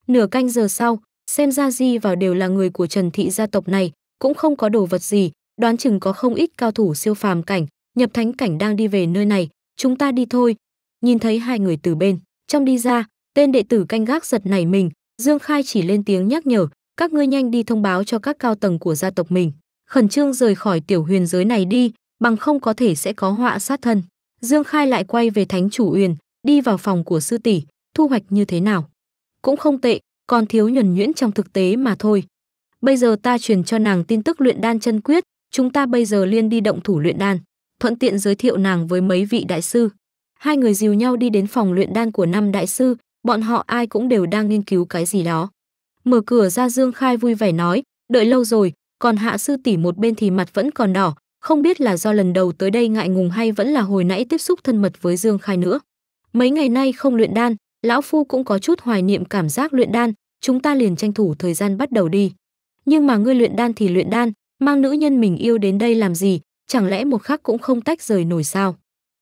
Nửa canh giờ sau, xem ra Di vào đều là người của Trần Thị gia tộc này, cũng không có đồ vật gì, đoán chừng có không ít cao thủ siêu phàm cảnh, nhập thánh cảnh đang đi về nơi này, chúng ta đi thôi. Nhìn thấy hai người từ bên, trong đi ra, tên đệ tử canh gác giật nảy mình, Dương Khai chỉ lên tiếng nhắc nhở, các ngươi nhanh đi thông báo cho các cao tầng của gia tộc mình, khẩn trương rời khỏi tiểu huyền giới này đi, bằng không có thể sẽ có họa sát thân. Dương Khai lại quay về Thánh chủ Uyên đi vào phòng của sư tỷ, thu hoạch như thế nào? Cũng không tệ, còn thiếu nhuần nhuyễn trong thực tế mà thôi. Bây giờ ta truyền cho nàng tin tức luyện đan chân quyết, chúng ta bây giờ liên đi động thủ luyện đan, thuận tiện giới thiệu nàng với mấy vị đại sư. Hai người dìu nhau đi đến phòng luyện đan của năm đại sư, bọn họ ai cũng đều đang nghiên cứu cái gì đó. Mở cửa ra Dương Khai vui vẻ nói, đợi lâu rồi, còn hạ sư tỷ một bên thì mặt vẫn còn đỏ, không biết là do lần đầu tới đây ngại ngùng hay vẫn là hồi nãy tiếp xúc thân mật với Dương Khai nữa. Mấy ngày nay không luyện đan, lão phu cũng có chút hoài niệm cảm giác luyện đan, chúng ta liền tranh thủ thời gian bắt đầu đi. Nhưng mà ngươi luyện đan thì luyện đan, mang nữ nhân mình yêu đến đây làm gì, chẳng lẽ một khắc cũng không tách rời nổi sao?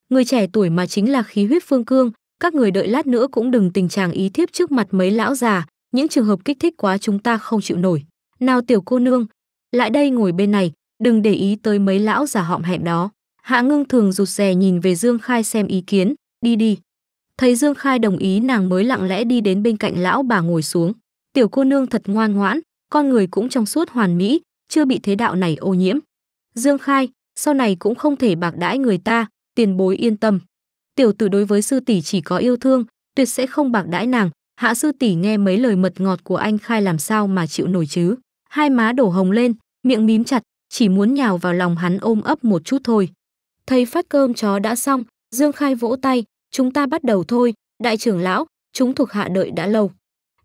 Người trẻ tuổi mà chính là khí huyết phương cương, các người đợi lát nữa cũng đừng tình trạng ý thiếp trước mặt mấy lão già, những trường hợp kích thích quá chúng ta không chịu nổi. Nào tiểu cô nương, lại đây ngồi bên này, đừng để ý tới mấy lão già họng hẹm đó. Hạ ngưng thường rụt rè nhìn về Dương Khai xem ý kiến, đi đi. Thấy Dương Khai đồng ý nàng mới lặng lẽ đi đến bên cạnh lão bà ngồi xuống. Tiểu cô nương thật ngoan ngoãn, con người cũng trong suốt hoàn mỹ, chưa bị thế đạo này ô nhiễm. Dương Khai, sau này cũng không thể bạc đãi người ta, tiền bối yên tâm tiểu tử đối với sư tỷ chỉ có yêu thương tuyệt sẽ không bạc đãi nàng hạ sư tỷ nghe mấy lời mật ngọt của anh khai làm sao mà chịu nổi chứ hai má đổ hồng lên miệng mím chặt chỉ muốn nhào vào lòng hắn ôm ấp một chút thôi thấy phát cơm chó đã xong dương khai vỗ tay chúng ta bắt đầu thôi đại trưởng lão chúng thuộc hạ đợi đã lâu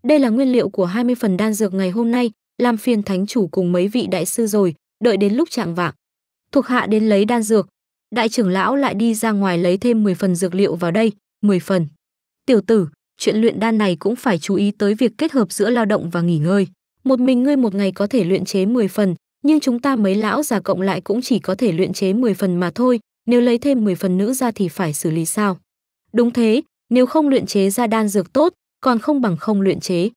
đây là nguyên liệu của 20 phần đan dược ngày hôm nay làm phiền thánh chủ cùng mấy vị đại sư rồi đợi đến lúc trạng vạng thuộc hạ đến lấy đan dược Đại trưởng lão lại đi ra ngoài lấy thêm 10 phần dược liệu vào đây, 10 phần. Tiểu tử, chuyện luyện đan này cũng phải chú ý tới việc kết hợp giữa lao động và nghỉ ngơi. Một mình ngươi một ngày có thể luyện chế 10 phần, nhưng chúng ta mấy lão già cộng lại cũng chỉ có thể luyện chế 10 phần mà thôi, nếu lấy thêm 10 phần nữ ra thì phải xử lý sao? Đúng thế, nếu không luyện chế ra đan dược tốt, còn không bằng không luyện chế.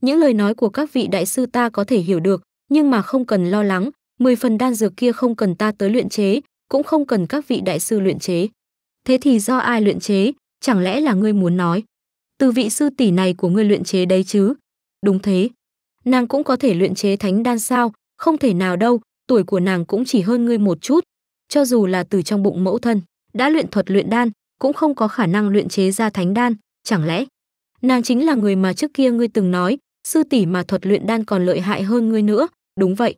Những lời nói của các vị đại sư ta có thể hiểu được, nhưng mà không cần lo lắng, 10 phần đan dược kia không cần ta tới luyện chế, cũng không cần các vị đại sư luyện chế. Thế thì do ai luyện chế, chẳng lẽ là ngươi muốn nói? Từ vị sư tỷ này của ngươi luyện chế đấy chứ? Đúng thế. Nàng cũng có thể luyện chế thánh đan sao? Không thể nào đâu, tuổi của nàng cũng chỉ hơn ngươi một chút. Cho dù là từ trong bụng mẫu thân, đã luyện thuật luyện đan, cũng không có khả năng luyện chế ra thánh đan, chẳng lẽ nàng chính là người mà trước kia ngươi từng nói, sư tỷ mà thuật luyện đan còn lợi hại hơn ngươi nữa, đúng vậy.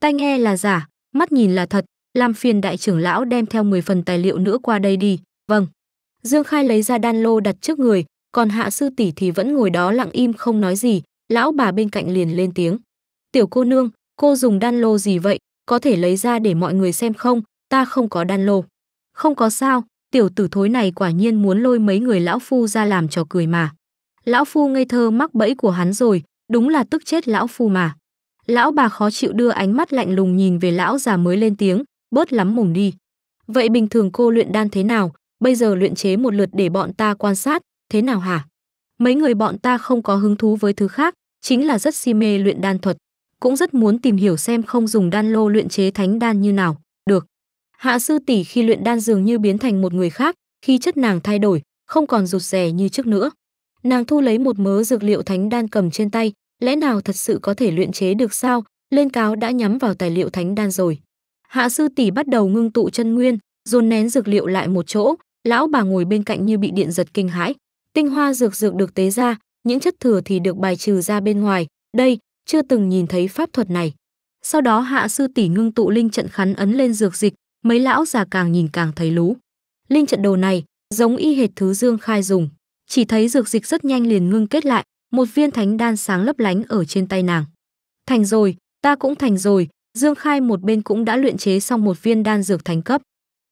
Tai nghe là giả, mắt nhìn là thật, làm phiền đại trưởng lão đem theo 10 phần tài liệu nữa qua đây đi vâng dương khai lấy ra đan lô đặt trước người còn hạ sư tỷ thì vẫn ngồi đó lặng im không nói gì lão bà bên cạnh liền lên tiếng tiểu cô nương cô dùng đan lô gì vậy có thể lấy ra để mọi người xem không ta không có đan lô không có sao tiểu tử thối này quả nhiên muốn lôi mấy người lão phu ra làm trò cười mà lão phu ngây thơ mắc bẫy của hắn rồi đúng là tức chết lão phu mà lão bà khó chịu đưa ánh mắt lạnh lùng nhìn về lão già mới lên tiếng bớt lắm mồm đi. Vậy bình thường cô luyện đan thế nào, bây giờ luyện chế một lượt để bọn ta quan sát, thế nào hả? Mấy người bọn ta không có hứng thú với thứ khác, chính là rất si mê luyện đan thuật, cũng rất muốn tìm hiểu xem không dùng đan lô luyện chế thánh đan như nào, được. Hạ sư tỷ khi luyện đan dường như biến thành một người khác, khi chất nàng thay đổi, không còn rụt rè như trước nữa. Nàng thu lấy một mớ dược liệu thánh đan cầm trên tay, lẽ nào thật sự có thể luyện chế được sao? Lên cáo đã nhắm vào tài liệu thánh đan rồi. Hạ sư tỷ bắt đầu ngưng tụ chân nguyên, dồn nén dược liệu lại một chỗ, lão bà ngồi bên cạnh như bị điện giật kinh hãi. Tinh hoa dược dược được tế ra, những chất thừa thì được bài trừ ra bên ngoài, đây, chưa từng nhìn thấy pháp thuật này. Sau đó hạ sư tỷ ngưng tụ linh trận khắn ấn lên dược dịch, mấy lão già càng nhìn càng thấy lú. Linh trận đồ này, giống y hệt thứ Dương Khai dùng, chỉ thấy dược dịch rất nhanh liền ngưng kết lại, một viên thánh đan sáng lấp lánh ở trên tay nàng. Thành rồi, ta cũng thành rồi, Dương Khai một bên cũng đã luyện chế xong một viên đan dược thành cấp.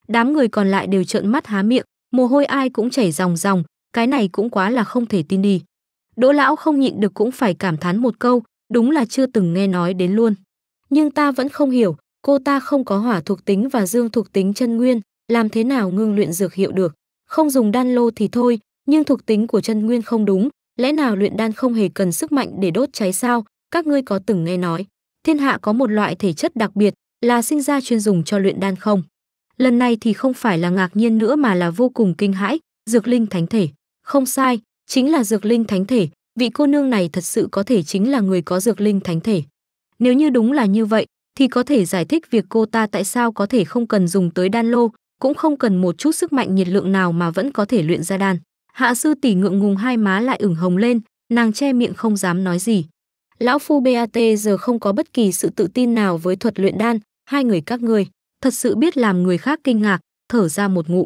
Đám người còn lại đều trợn mắt há miệng, mồ hôi ai cũng chảy ròng ròng, cái này cũng quá là không thể tin đi. Đỗ lão không nhịn được cũng phải cảm thán một câu, đúng là chưa từng nghe nói đến luôn. Nhưng ta vẫn không hiểu, cô ta không có hỏa thuộc tính và dương thuộc tính chân nguyên, làm thế nào ngưng luyện dược hiệu được. Không dùng đan lô thì thôi, nhưng thuộc tính của chân nguyên không đúng, lẽ nào luyện đan không hề cần sức mạnh để đốt cháy sao, các ngươi có từng nghe nói thiên hạ có một loại thể chất đặc biệt là sinh ra chuyên dùng cho luyện đan không. Lần này thì không phải là ngạc nhiên nữa mà là vô cùng kinh hãi, dược linh thánh thể. Không sai, chính là dược linh thánh thể, vị cô nương này thật sự có thể chính là người có dược linh thánh thể. Nếu như đúng là như vậy, thì có thể giải thích việc cô ta tại sao có thể không cần dùng tới đan lô, cũng không cần một chút sức mạnh nhiệt lượng nào mà vẫn có thể luyện ra đan. Hạ sư tỷ ngượng ngùng hai má lại ửng hồng lên, nàng che miệng không dám nói gì lão phu BAT giờ không có bất kỳ sự tự tin nào với thuật luyện đan, hai người các ngươi, thật sự biết làm người khác kinh ngạc, thở ra một ngụm.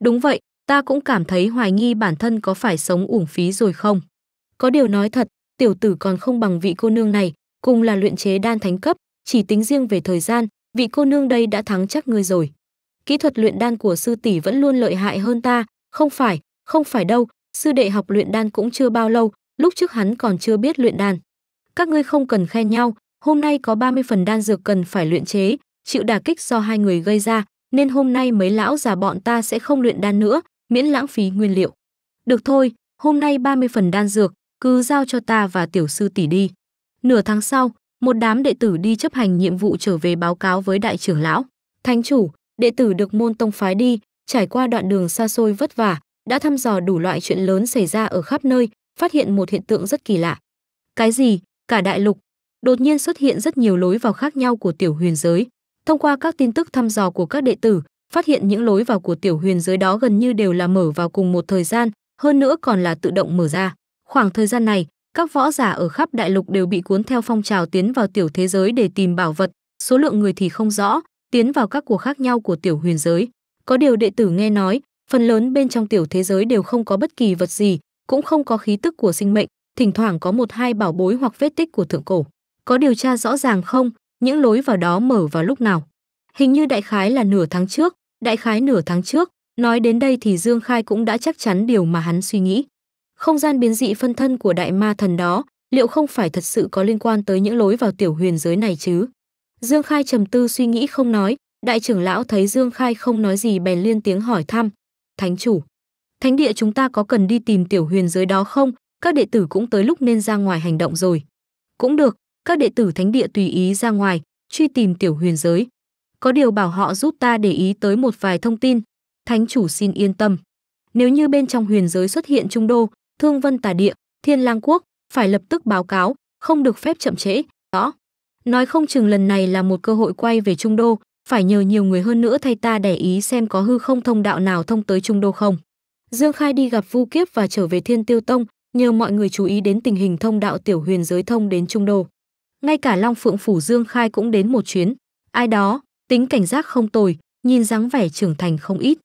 Đúng vậy, ta cũng cảm thấy hoài nghi bản thân có phải sống uổng phí rồi không. Có điều nói thật, tiểu tử còn không bằng vị cô nương này, cùng là luyện chế đan thánh cấp, chỉ tính riêng về thời gian, vị cô nương đây đã thắng chắc ngươi rồi. Kỹ thuật luyện đan của sư tỷ vẫn luôn lợi hại hơn ta, không phải, không phải đâu, sư đệ học luyện đan cũng chưa bao lâu, lúc trước hắn còn chưa biết luyện đan các ngươi không cần khen nhau, hôm nay có 30 phần đan dược cần phải luyện chế, chịu đả kích do hai người gây ra, nên hôm nay mấy lão già bọn ta sẽ không luyện đan nữa, miễn lãng phí nguyên liệu. Được thôi, hôm nay 30 phần đan dược, cứ giao cho ta và tiểu sư tỷ đi. Nửa tháng sau, một đám đệ tử đi chấp hành nhiệm vụ trở về báo cáo với đại trưởng lão. Thánh chủ, đệ tử được môn tông phái đi, trải qua đoạn đường xa xôi vất vả, đã thăm dò đủ loại chuyện lớn xảy ra ở khắp nơi, phát hiện một hiện tượng rất kỳ lạ. Cái gì? cả đại lục, đột nhiên xuất hiện rất nhiều lối vào khác nhau của tiểu huyền giới. Thông qua các tin tức thăm dò của các đệ tử, phát hiện những lối vào của tiểu huyền giới đó gần như đều là mở vào cùng một thời gian, hơn nữa còn là tự động mở ra. Khoảng thời gian này, các võ giả ở khắp đại lục đều bị cuốn theo phong trào tiến vào tiểu thế giới để tìm bảo vật, số lượng người thì không rõ, tiến vào các cuộc khác nhau của tiểu huyền giới. Có điều đệ tử nghe nói, phần lớn bên trong tiểu thế giới đều không có bất kỳ vật gì, cũng không có khí tức của sinh mệnh, thỉnh thoảng có một hai bảo bối hoặc vết tích của thượng cổ. Có điều tra rõ ràng không, những lối vào đó mở vào lúc nào? Hình như đại khái là nửa tháng trước, đại khái nửa tháng trước, nói đến đây thì Dương Khai cũng đã chắc chắn điều mà hắn suy nghĩ. Không gian biến dị phân thân của đại ma thần đó, liệu không phải thật sự có liên quan tới những lối vào tiểu huyền giới này chứ? Dương Khai trầm tư suy nghĩ không nói, đại trưởng lão thấy Dương Khai không nói gì bèn liên tiếng hỏi thăm. Thánh chủ, thánh địa chúng ta có cần đi tìm tiểu huyền giới đó không? các đệ tử cũng tới lúc nên ra ngoài hành động rồi. Cũng được, các đệ tử thánh địa tùy ý ra ngoài, truy tìm tiểu huyền giới. Có điều bảo họ giúp ta để ý tới một vài thông tin, thánh chủ xin yên tâm. Nếu như bên trong huyền giới xuất hiện trung đô, thương vân tà địa, thiên lang quốc, phải lập tức báo cáo, không được phép chậm trễ, đó. Nói không chừng lần này là một cơ hội quay về trung đô, phải nhờ nhiều người hơn nữa thay ta để ý xem có hư không thông đạo nào thông tới trung đô không. Dương Khai đi gặp Vu Kiếp và trở về Thiên Tiêu Tông, nhờ mọi người chú ý đến tình hình thông đạo tiểu huyền giới thông đến trung đô. Ngay cả Long Phượng Phủ Dương Khai cũng đến một chuyến. Ai đó, tính cảnh giác không tồi, nhìn dáng vẻ trưởng thành không ít.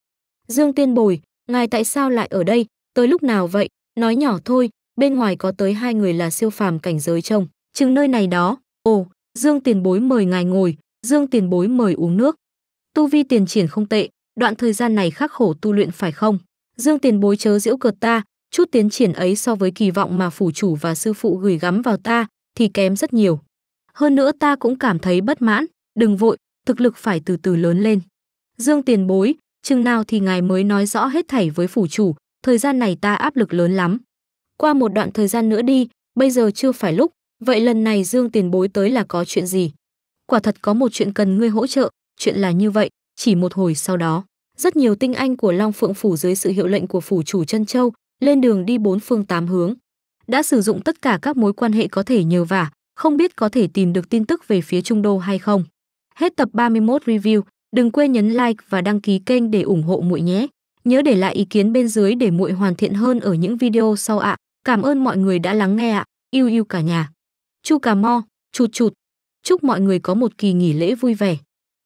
Dương Tiên Bồi, ngài tại sao lại ở đây, tới lúc nào vậy, nói nhỏ thôi, bên ngoài có tới hai người là siêu phàm cảnh giới trông, chừng nơi này đó, ồ, Dương Tiền Bối mời ngài ngồi, Dương Tiền Bối mời uống nước. Tu vi tiền triển không tệ, đoạn thời gian này khắc khổ tu luyện phải không? Dương Tiền Bối chớ giễu cợt ta, Chút tiến triển ấy so với kỳ vọng mà phủ chủ và sư phụ gửi gắm vào ta thì kém rất nhiều. Hơn nữa ta cũng cảm thấy bất mãn, đừng vội, thực lực phải từ từ lớn lên. Dương tiền bối, chừng nào thì ngài mới nói rõ hết thảy với phủ chủ, thời gian này ta áp lực lớn lắm. Qua một đoạn thời gian nữa đi, bây giờ chưa phải lúc, vậy lần này Dương tiền bối tới là có chuyện gì? Quả thật có một chuyện cần ngươi hỗ trợ, chuyện là như vậy, chỉ một hồi sau đó. Rất nhiều tinh anh của Long Phượng Phủ dưới sự hiệu lệnh của phủ chủ Trân Châu lên đường đi bốn phương tám hướng. Đã sử dụng tất cả các mối quan hệ có thể nhờ vả, không biết có thể tìm được tin tức về phía Trung Đô hay không. Hết tập 31 review, đừng quên nhấn like và đăng ký kênh để ủng hộ muội nhé. Nhớ để lại ý kiến bên dưới để muội hoàn thiện hơn ở những video sau ạ. Cảm ơn mọi người đã lắng nghe ạ. Yêu yêu cả nhà. Chu Cà Mo, chụt chụt. Chúc mọi người có một kỳ nghỉ lễ vui vẻ.